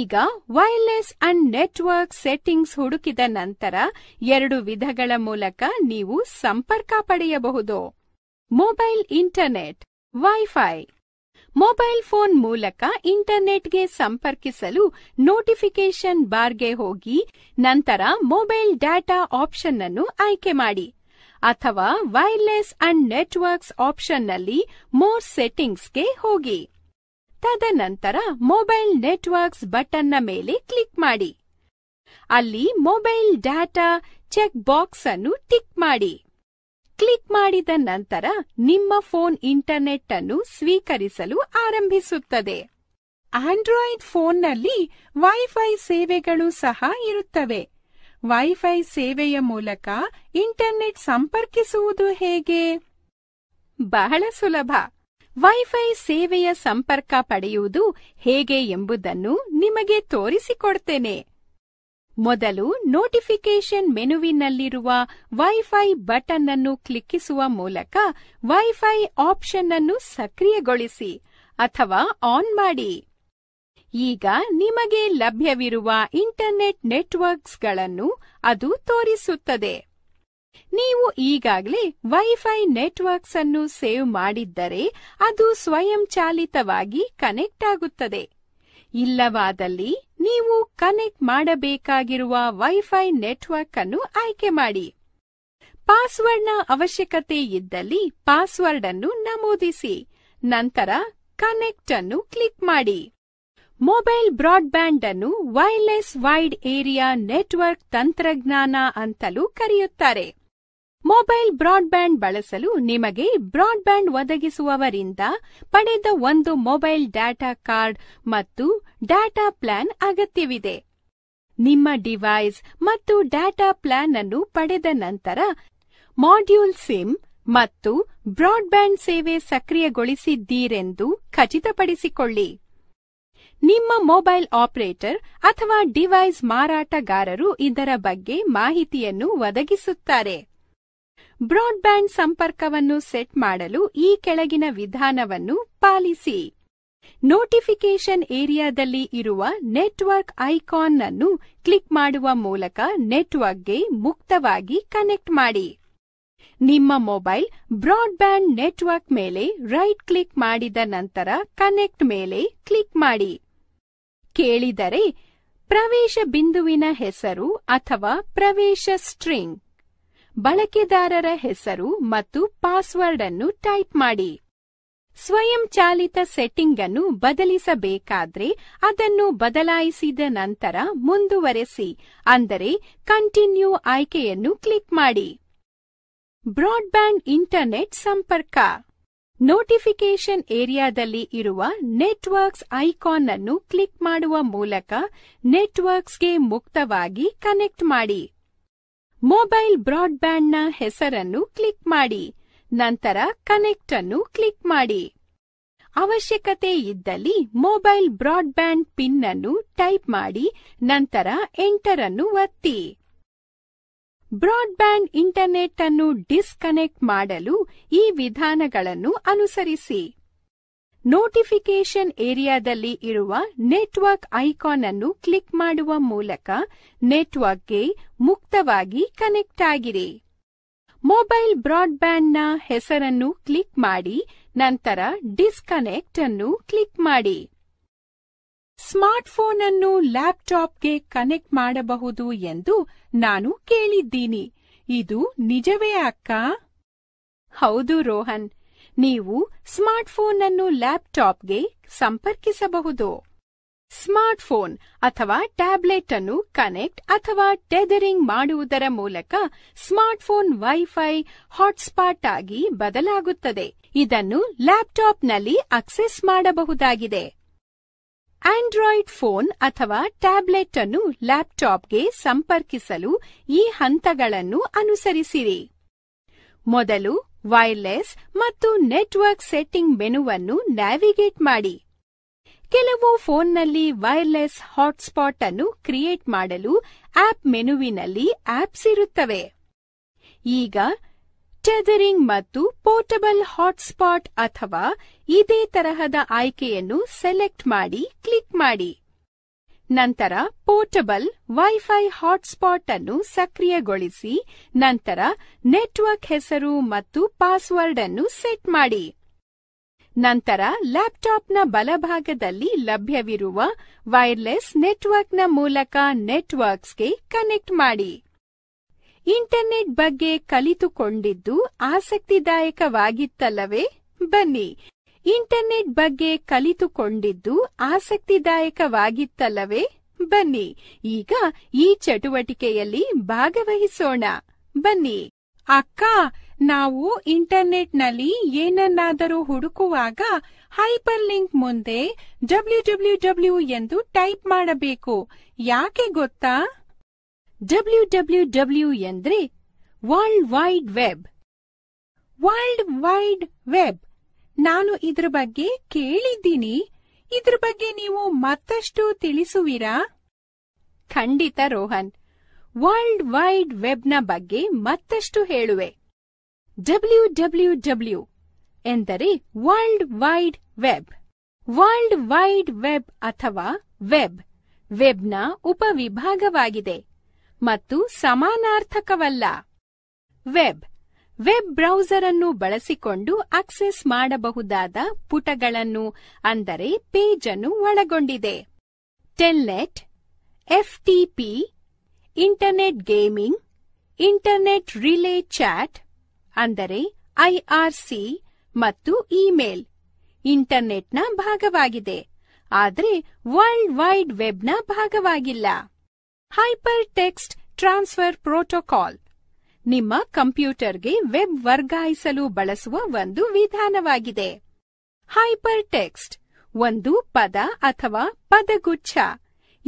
ಈಗ ವೈರ್ಲೆಸ್ ಅಂಡ್ ನೆಟ್ವರ್ಕ್ ಸೆಟ್ಟಿಂಗ್ಸ್ ಹುಡುಕಿದ ನಂತರ ಎರಡು ವಿಧಗಳ ಮೂಲಕ ನೀವು ಸಂಪರ್ಕ ಪಡೆಯಬಹುದು mobile internet wifi mobile phone ಮೂಲಕ ಇಂಟರ್ನೆಟ್ಗೆ ಸಂಪರ್ಕಿಸಲು ನೋಟಿಫಿಕೇಶನ್ ಬಾರ್ಗೆ ಹೋಗಿ ನಂತರ ಮೊಬೈಲ್ ಡಾಟಾ ಆಪ್ಷನ್ ಅನ್ನು ಆಯ್ಕೆ ಮಾಡಿ ಅಥವಾ ವೈರ್ಲೆಸ್ ಅಂಡ್ ನೆಟ್ವರ್ಕ್ಸ್ ಆಪ್ಷನ್ನಲ್ಲಿ ಮೋರ್ ಸೆಟ್ಟಿಂಗ್ಸ್ಗೆ ಹೋಗಿ ತದನಂತರ ಮೊಬೈಲ್ ನೆಟ್ವರ್ಕ್ಸ್ ಬಟನ್ನ ಮೇಲೆ ಕ್ಲಿಕ್ ಮಾಡಿ ಅಲ್ಲಿ ಮೊಬೈಲ್ ಡಾಟಾ ಚೆಕ್ ಬಾಕ್ಸ್ ಅನ್ನು ಟಿಕ್ ಮಾಡಿ ಕ್ಲಿಕ್ ಮಾಡಿದ ನಂತರ ನಿಮ್ಮ ಫೋನ್ ಇಂಟರ್ನೆಟ್ ಅನ್ನು ಸ್ವೀಕರಿಸಲು ಆರಂಭಿಸುತ್ತದೆ ಆಂಡ್ರಾಯ್ಡ್ ಫೋನ್ನಲ್ಲಿ ವೈಫೈ ಸೇವೆಗಳು ಸಹ ಇರುತ್ತವೆ ವೈಫೈ ಸೇವೆಯ ಮೂಲಕ ಇಂಟರ್ನೆಟ್ ಸಂಪರ್ಕಿಸುವುದು ಹೇಗೆ ಬಹಳ ಸುಲಭ ವೈಫೈ ಸೇವೆಯ ಸಂಪರ್ಕ ಪಡೆಯುವುದು ಹೇಗೆ ಎಂಬುದನ್ನು ನಿಮಗೆ ತೋರಿಸಿಕೊಡ್ತೇನೆ ಮೊದಲು ನೋಟಿಫಿಕೇಶನ್ ಮೆನುವಿನಲ್ಲಿರುವ ವೈಫೈ ಬಟನ್ ಅನ್ನು ಕ್ಲಿಕ್ಕಿಸುವ ಮೂಲಕ ವೈಫೈ ಆಪ್ಷನ್ ಅನ್ನು ಸಕ್ರಿಯಗೊಳಿಸಿ ಅಥವಾ ಆನ್ ಮಾಡಿ ಈಗ ನಿಮಗೆ ಲಭ್ಯವಿರುವ ಇಂಟರ್ನೆಟ್ ನೆಟ್ವರ್ಕ್ಸ್ಗಳನ್ನು ಅದು ತೋರಿಸುತ್ತದೆ ನೀವು ಈಗಾಗಲೇ ವೈಫೈ ನೆಟ್ವರ್ಕ್ಸ್ ಅನ್ನು ಸೇವ್ ಮಾಡಿದ್ದರೆ ಅದು ಸ್ವಯಂಚಾಲಿತವಾಗಿ ಕನೆಕ್ಟ್ ಆಗುತ್ತದೆ ಇಲ್ಲವಾದಲ್ಲಿ ನೀವು ಕನೆಕ್ಟ್ ಮಾಡಬೇಕಾಗಿರುವ ವೈಫೈ ನೆಟ್ವರ್ಕ್ ಅನ್ನು ಆಯ್ಕೆ ಮಾಡಿ ಪಾಸ್ವರ್ಡ್ನ ಅವಶ್ಯಕತೆ ಇದ್ದಲ್ಲಿ ಪಾಸ್ವರ್ಡ್ ಅನ್ನು ನಮೂದಿಸಿ ನಂತರ ಕನೆಕ್ಟ್ ಅನ್ನು ಕ್ಲಿಕ್ ಮಾಡಿ ಮೊಬೈಲ್ ಬ್ರಾಡ್ಬ್ಯಾಂಡ್ ಅನ್ನು ವೈರ್ಲೆಸ್ ವೈಡ್ ಏರಿಯಾ ನೆಟ್ವರ್ಕ್ ತಂತ್ರಜ್ಞಾನ ಅಂತಲೂ ಕರೆಯುತ್ತಾರೆ ಮೊಬೈಲ್ ಬ್ರಾಡ್ಬ್ಯಾಂಡ್ ಬಳಸಲು ನಿಮಗೆ ಬ್ರಾಡ್ಬ್ಯಾಂಡ್ ಒದಗಿಸುವವರಿಂದ ಪಡೆದ ಒಂದು ಮೊಬೈಲ್ ಡಾಟಾ ಕಾರ್ಡ್ ಮತ್ತು ಡಾಟಾ ಪ್ಲಾನ್ ಅಗತ್ಯವಿದೆ ನಿಮ್ಮ ಡಿವೈಸ್ ಮತ್ತು ಡಾಟಾ ಪ್ಲಾನ್ ಅನ್ನು ಪಡೆದ ನಂತರ ಮಾಡ್ಯೂಲ್ ಸಿಮ್ ಮತ್ತು ಬ್ರಾಡ್ಬ್ಯಾಂಡ್ ಸೇವೆ ಸಕ್ರಿಯಗೊಳಿಸಿದ್ದೀರೆಂದು ಖಚಿತಪಡಿಸಿಕೊಳ್ಳಿ ನಿಮ್ಮ ಮೊಬೈಲ್ ಆಪರೇಟರ್ ಅಥವಾ ಡಿವೈಸ್ ಮಾರಾಟಗಾರರು ಇದರ ಬಗ್ಗೆ ಮಾಹಿತಿಯನ್ನು ಒದಗಿಸುತ್ತಾರೆ ಬ್ರಾಡ್ಬ್ಯಾಂಡ್ ಸಂಪರ್ಕವನ್ನು ಸೆಟ್ ಮಾಡಲು ಈ ಕೆಳಗಿನ ವಿಧಾನವನ್ನು ಪಾಲಿಸಿ ನೋಟಿಫಿಕೇಶನ್ ಏರಿಯಾದಲ್ಲಿ ಇರುವ ನೆಟ್ವರ್ಕ್ ಐಕಾನ್ ಅನ್ನು ಕ್ಲಿಕ್ ಮಾಡುವ ಮೂಲಕ ನೆಟ್ವರ್ಕ್ಗೆ ಮುಕ್ತವಾಗಿ ಕನೆಕ್ಟ್ ಮಾಡಿ ನಿಮ್ಮ ಮೊಬೈಲ್ ಬ್ರಾಡ್ಬ್ಯಾಂಡ್ ನೆಟ್ವರ್ಕ್ ಮೇಲೆ ರೈಟ್ ಕ್ಲಿಕ್ ಮಾಡಿದ ನಂತರ ಕನೆಕ್ಟ್ ಮೇಲೆ ಕ್ಲಿಕ್ ಮಾಡಿ ಕೇಳಿದರೆ ಪ್ರವೇಶ ಬಿಂದುವಿನ ಹೆಸರು ಅಥವಾ ಪ್ರವೇಶ ಸ್ಟ್ರಿಂಗ್ ಬಳಕೆದಾರರ ಹೆಸರು ಮತ್ತು ಪಾಸ್ವರ್ಡ್ ಅನ್ನು ಟೈಪ್ ಮಾಡಿ ಸ್ವಯಂಚಾಲಿತ ಸೆಟ್ಟಿಂಗ್ ಅನ್ನು ಬದಲಿಸಬೇಕಾದ್ರೆ ಅದನ್ನು ಬದಲಾಯಿಸಿದ ನಂತರ ಮುಂದುವರೆಸಿ ಅಂದರೆ ಕಂಟಿನ್ಯೂ ಆಯ್ಕೆಯನ್ನು ಕ್ಲಿಕ್ ಮಾಡಿ ಬ್ರಾಡ್ಬ್ಯಾಂಡ್ ಇಂಟರ್ನೆಟ್ ಸಂಪರ್ಕ ನೋಟಿಫಿಕೇಶನ್ ಏರಿಯಾದಲ್ಲಿ ಇರುವ ನೆಟ್ವರ್ಕ್ಸ್ ಐಕಾನ್ ಅನ್ನು ಕ್ಲಿಕ್ ಮಾಡುವ ಮೂಲಕ ನೆಟ್ವರ್ಕ್ಸ್ಗೆ ಮುಕ್ತವಾಗಿ ಕನೆಕ್ಟ್ ಮಾಡಿ ಮೊಬೈಲ್ ಬ್ರಾಡ್ಬ್ಯಾಂಡ್ನ ಹೆಸರನ್ನು ಕ್ಲಿಕ್ ಮಾಡಿ ನಂತರ ಕನೆಕ್ಟ್ ಅನ್ನು ಕ್ಲಿಕ್ ಮಾಡಿ ಅವಶ್ಯಕತೆ ಇದ್ದಲ್ಲಿ ಮೊಬೈಲ್ ಬ್ರಾಡ್ಬ್ಯಾಂಡ್ ಪಿನ್ ಅನ್ನು ಟೈಪ್ ಮಾಡಿ ನಂತರ ಎಂಟರ್ ಅನ್ನು ಒತ್ತಿ ಬ್ರಾಡ್ಬ್ಯಾಂಡ್ ಇಂಟರ್ನೆಟ್ ಅನ್ನು ಡಿಸ್ಕನೆಕ್ಟ್ ಮಾಡಲು ಈ ವಿಧಾನಗಳನ್ನು ಅನುಸರಿಸಿ ನೋಟಿಫಿಕೇಶನ್ ಏರಿಯಾದಲ್ಲಿ ಇರುವ ನೆಟ್ವರ್ಕ್ ಐಕಾನ್ ಅನ್ನು ಕ್ಲಿಕ್ ಮಾಡುವ ಮೂಲಕ ನೆಟ್ವರ್ಕ್ಗೆ ಮುಕ್ತವಾಗಿ ಕನೆಕ್ಟ್ ಆಗಿರಿ ಮೊಬೈಲ್ ಬ್ರಾಡ್ಬ್ಯಾಂಡ್ನ ಹೆಸರನ್ನು ಕ್ಲಿಕ್ ಮಾಡಿ ನಂತರ ಡಿಸ್ಕನೆಕ್ಟ್ ಅನ್ನು ಕ್ಲಿಕ್ ಮಾಡಿ ಸ್ಮಾರ್ಟ್ಫೋನ್ ಅನ್ನು ಲ್ಯಾಪ್ಟಾಪ್ಗೆ ಕನೆಕ್ಟ್ ಮಾಡಬಹುದು ಎಂದು ನಾನು ಕೇಳಿದ್ದೀನಿ ಇದು ನಿಜವೇ ಅಕ್ಕ ಹೌದು ರೋಹನ್ ನೀವು ಸ್ಮಾರ್ಟ್ಫೋನ್ ಅನ್ನು ಲ್ಯಾಪ್ಟಾಪ್ಗೆ ಸಂಪರ್ಕಿಸಬಹುದು ಸ್ಮಾರ್ಟ್ಫೋನ್ ಅಥವಾ ಟ್ಯಾಬ್ಲೆಟ್ ಅನ್ನು ಕನೆಕ್ಟ್ ಅಥವಾ ಟೆದರಿಂಗ್ ಮಾಡುವುದರ ಮೂಲಕ ಸ್ಮಾರ್ಟ್ಫೋನ್ ವೈಫೈ ಹಾಟ್ಸ್ಪಾಟ್ ಆಗಿ ಬದಲಾಗುತ್ತದೆ ಇದನ್ನು ಲ್ಯಾಪ್ಟಾಪ್ನಲ್ಲಿ ಅಕ್ಸೆಸ್ ಮಾಡಬಹುದಾಗಿದೆ ಆಂಡ್ರಾಯ್ಡ್ ಫೋನ್ ಅಥವಾ ಟ್ಯಾಬ್ಲೆಟ್ ಅನ್ನು ಲ್ಯಾಪ್ಟಾಪ್ಗೆ ಸಂಪರ್ಕಿಸಲು ಈ ಹಂತಗಳನ್ನು ಅನುಸರಿಸಿರಿ ಮೊದಲು ವೈರ್ಲೆಸ್ ಮತ್ತು ನೆಟ್ವರ್ಕ್ ಸೆಟ್ಟಿಂಗ್ ಮೆನುವನ್ನು ನ್ಯಾವಿಗೇಟ್ ಮಾಡಿ ಕೆಲವು ಫೋನ್ನಲ್ಲಿ ವೈರ್ಲೆಸ್ ಹಾಟ್ಸ್ಪಾಟ್ ಅನ್ನು ಕ್ರಿಯೇಟ್ ಮಾಡಲು ಆಪ್ ಮೆನುವಿನಲ್ಲಿ ಆಪ್ಸ್ ಇರುತ್ತವೆ ಈಗ ಟೆದರಿಂಗ್ ಮತ್ತು ಪೋರ್ಟಬಲ್ ಹಾಟ್ಸ್ಪಾಟ್ ಅಥವಾ ಇದೇ ತರಹದ ಆಯ್ಕೆಯನ್ನು ಸೆಲೆಕ್ಟ್ ಮಾಡಿ ಕ್ಲಿಕ್ ಮಾಡಿ ನಂತರ ಪೋರ್ಟಬಲ್ ವೈಫೈ ಹಾಟ್ಸ್ಪಾಟ್ ಅನ್ನು ಸಕ್ರಿಯಗೊಳಿಸಿ ನಂತರ ನೆಟ್ವರ್ಕ್ ಹೆಸರು ಮತ್ತು ಪಾಸ್ವರ್ಡ್ ಅನ್ನು ಸೆಟ್ ಮಾಡಿ ನಂತರ ಲ್ಯಾಪ್ಟಾಪ್ನ ಬಲಭಾಗದಲ್ಲಿ ಲಭ್ಯವಿರುವ ವೈರ್ಲೆಸ್ ನೆಟ್ವರ್ಕ್ನ ಮೂಲಕ ನೆಟ್ವರ್ಕ್ಸ್ಗೆ ಕನೆಕ್ಟ್ ಮಾಡಿ ಇಂಟರ್ನೆಟ್ ಬಗ್ಗೆ ಕಲಿತುಕೊಂಡಿದ್ದು ಆಸಕ್ತಿದಾಯಕವಾಗಿತ್ತಲ್ಲವೇ ಬನ್ನಿ ಇಂಟರ್ನೆಟ್ ಬಗ್ಗೆ ಕಲಿತುಕೊಂಡಿದ್ದು ಆಸಕ್ತಿದಾಯಕವಾಗಿತ್ತಲ್ಲವೇ ಬನ್ನಿ ಈಗ ಈ ಚಟುವಟಿಕೆಯಲ್ಲಿ ಭಾಗವಹಿಸೋಣ ಬನ್ನಿ ಅಕ್ಕ ನಾವು ಇಂಟರ್ನೆಟ್ನಲ್ಲಿ ಏನನ್ನಾದರೂ ಹುಡುಕುವಾಗ ಹೈಪರ್ ಲಿಂಕ್ ಮುಂದೆ ಡಬ್ಲ್ಯೂ ಡಬ್ಲ್ಯೂ ಡಬ್ಲ್ಯೂ ಎಂದು ಟೈಪ್ ಮಾಡಬೇಕು ಯಾಕೆ ಗೊತ್ತಾ ಡಬ್ಲ್ಯೂ ಡಬ್ಲ್ಯೂ ಡಬ್ಲ್ಯೂ ಎಂದ್ರೆ world wide web world wide web ನಾನು ಇದ್ರ ಬಗ್ಗೆ ಕೇಳಿದ್ದೀನಿ ಇದ್ರ ಬಗ್ಗೆ ನೀವು ಮತ್ತಷ್ಟು ತಿಳಿಸುವಿರಾ ಖಂಡಿತ ರೋಹನ್ ವರ್ಲ್ಡ್ ವೈಡ್ ವೆಬ್ನ ಬಗ್ಗೆ ಮತ್ತಷ್ಟು ಹೇಳುವೆ ಡಬ್ಲ್ಯೂ ಡಬ್ಲ್ಯೂ ಡಬ್ಲ್ಯೂ ಎಂದರೆ world wide web world wide web ಅಥವಾ ವೆಬ್ ವೆಬ್ನ ಉಪವಿಭಾಗವಾಗಿದೆ ಮತ್ತು ಸಮಾನಾರ್ಥಕವಲ್ಲ ವೆಬ್ ವೆಬ್ ಬ್ರೌಸರ್ ಅನ್ನು ಬಳಸಿಕೊಂಡು ಆಕ್ಸೆಸ್ ಮಾಡಬಹುದಾದ ಪುಟಗಳನ್ನು ಅಂದರೆ ಪೇಜ್ ಅನ್ನು ಒಳಗೊಂಡಿದೆ telnet FTP internet gaming internet relay chat ಅಂದರೆ ಐಆರ್ಸಿ ಮತ್ತು ಇಮೇಲ್ ಇಂಟರ್ನೆಟ್ನ ಭಾಗವಾಗಿದೆ ಆದರೆ ವರ್ಲ್ಡ್ ವೈಡ್ ವೆಬ್ನ ಭಾಗವಾಗಿಲ್ಲ ಹೈಪರ್ ಟೆಕ್ಸ್ಟ್ ಟ್ರಾನ್ಸ್ಫರ್ ಪ್ರೋಟೋಕಾಲ್ ನಿಮ್ಮ ಕಂಪ್ಯೂಟರ್ಗೆ ವೆಬ್ ವರ್ಗಾಯಿಸಲು ಬಳಸುವ ಒಂದು ವಿಧಾನವಾಗಿದೆ ಹೈಪರ್ ಟೆಕ್ಸ್ಟ್ ಒಂದು ಪದ ಅಥವಾ ಪದಗುಚ್ಛ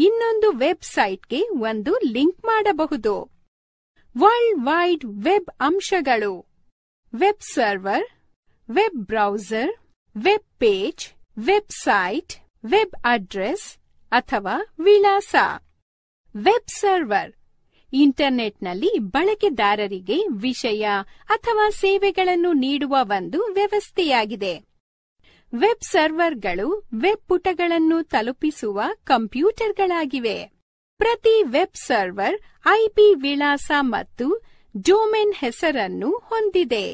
ಇನ್ನೊಂದು ವೆಬ್ಸೈಟ್ಗೆ ಒಂದು ಲಿಂಕ್ ಮಾಡಬಹುದು ವರ್ಲ್ಡ್ ವೈಡ್ ವೆಬ್ ಅಂಶಗಳು web server web browser web page website web address ಅಥವಾ ವಿಳಾಸ ವೆಬ್ ಸರ್ವರ್ ಇಂಟರ್ನೆಟ್ನಲ್ಲಿ ಬಳಕೆದಾರರಿಗೆ ವಿಷಯ ಅಥವಾ ಸೇವೆಗಳನ್ನು ನೀಡುವ ಒಂದು ವ್ಯವಸ್ಥೆಯಾಗಿದೆ ವೆಬ್ ಸರ್ವರ್ಗಳು ವೆಬ್ ಪುಟಗಳನ್ನು ತಲುಪಿಸುವ ಕಂಪ್ಯೂಟರ್ಗಳಾಗಿವೆ ಪ್ರತಿ ವೆಬ್ ಸರ್ವರ್ ಐಪಿ ವಿಳಾಸ ಮತ್ತು ಡೊಮೆನ್ ಹೆಸರನ್ನು ಹೊಂದಿದೆ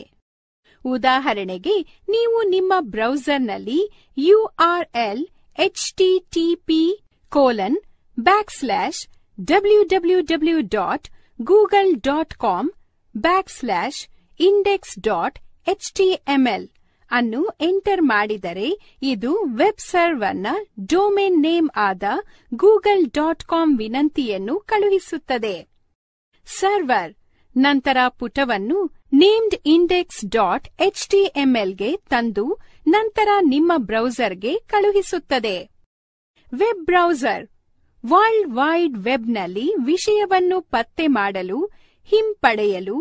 ಉದಾಹರಣೆಗೆ ನೀವು ನಿಮ್ಮ ಬ್ರೌಸರ್ನಲ್ಲಿ URL H T T P colon backslash www.google.com slash index dot H ಅನ್ನು ಎಂಟರ್ ಮಾಡಿದರೆ ಇದು ವೆಬ್ ಸರ್ವರ್ನ ಡೊಮೇನ್ ನೇಮ್ ಆದ ಗೂಗಲ್ ಡಾಟ್ ಕಾಮ್ ವಿನಂತಿಯನ್ನು ಕಳುಹಿಸುತ್ತದೆ ಸರ್ವರ್ ನಂತರ ಪುಟವನ್ನು ನೇಮ್ಡ್ ಇಂಡೆಕ್ಸ್ ಡಾಟ್ ಎಚ್ ಟಿಎಂಎಲ್ಗೆ ತಂದು ನಂತರ ನಿಮ್ಮ ಬ್ರೌಸರ್ಗೆ ಕಳುಹಿಸುತ್ತದೆ ವೆಬ್ ಬ್ರೌಸರ್ ವರ್ಲ್ಡ್ ವೈಡ್ ವೆಬ್ನಲ್ಲಿ ವಿಷಯವನ್ನು ಪತ್ತೆ ಮಾಡಲು ಹಿಂಪಡೆಯಲು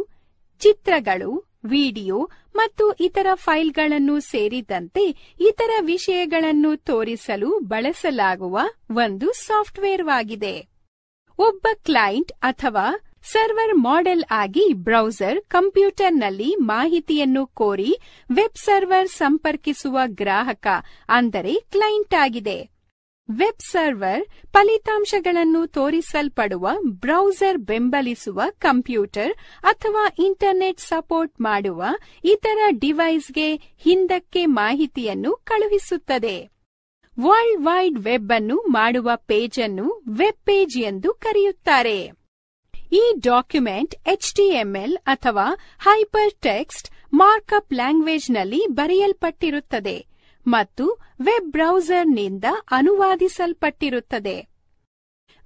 ಚಿತ್ರಗಳು ವಿಡಿಯೋ ಮತ್ತು ಇತರ ಫೈಲ್ಗಳನ್ನು ಸೇರಿದಂತೆ ಇತರ ವಿಷಯಗಳನ್ನು ತೋರಿಸಲು ಬಳಸಲಾಗುವ ಒಂದು ಸಾಫ್ಟ್ವೇರ್ ಆಗಿದೆ ಒಬ್ಬ ಕ್ಲೈಂಟ್ ಅಥವಾ ಸರ್ವರ್ ಮಾಡೆಲ್ ಆಗಿ ಬ್ರೌಸರ್ ಕಂಪ್ಯೂಟರ್ನಲ್ಲಿ ಮಾಹಿತಿಯನ್ನು ಕೋರಿ ವೆಬ್ ಸರ್ವರ್ ಸಂಪರ್ಕಿಸುವ ಗ್ರಾಹಕ ಅಂದರೆ ಕ್ಲೈಂಟ್ ಆಗಿದೆ ವೆಬ್ ಸರ್ವರ್ ಫಲಿತಾಂಶಗಳನ್ನು ತೋರಿಸಲ್ಪಡುವ ಬ್ರೌಸರ್ ಬೆಂಬಲಿಸುವ ಕಂಪ್ಯೂಟರ್ ಅಥವಾ ಇಂಟರ್ನೆಟ್ ಸಪೋರ್ಟ್ ಮಾಡುವ ಇತರ ಡಿವೈಸ್ಗೆ ಹಿಂದಕ್ಕೆ ಮಾಹಿತಿಯನ್ನು ಕಳುಹಿಸುತ್ತದೆ ವರ್ಲ್ಡ್ ವೈಡ್ ವೆಬ್ ಅನ್ನು ಮಾಡುವ ಪೇಜ್ ಅನ್ನು ವೆಬ್ ಪೇಜ್ ಎಂದು ಕರೆಯುತ್ತಾರೆ ಈ ಡಾಕ್ಯುಮೆಂಟ್ ಎಚ್ ಅಥವಾ ಹೈಪರ್ ಟೆಕ್ಸ್ಟ್ ಮಾರ್ಕ್ಅಪ್ ಲ್ಯಾಂಗ್ವೇಜ್ನಲ್ಲಿ ಬರೆಯಲ್ಪಟ್ಟಿರುತ್ತದೆ ಮತ್ತು ವೆಬ್ ಬ್ರೌಸರ್ನಿಂದ ಅನುವಾದಿಸಲ್ಪಟ್ಟಿರುತ್ತದೆ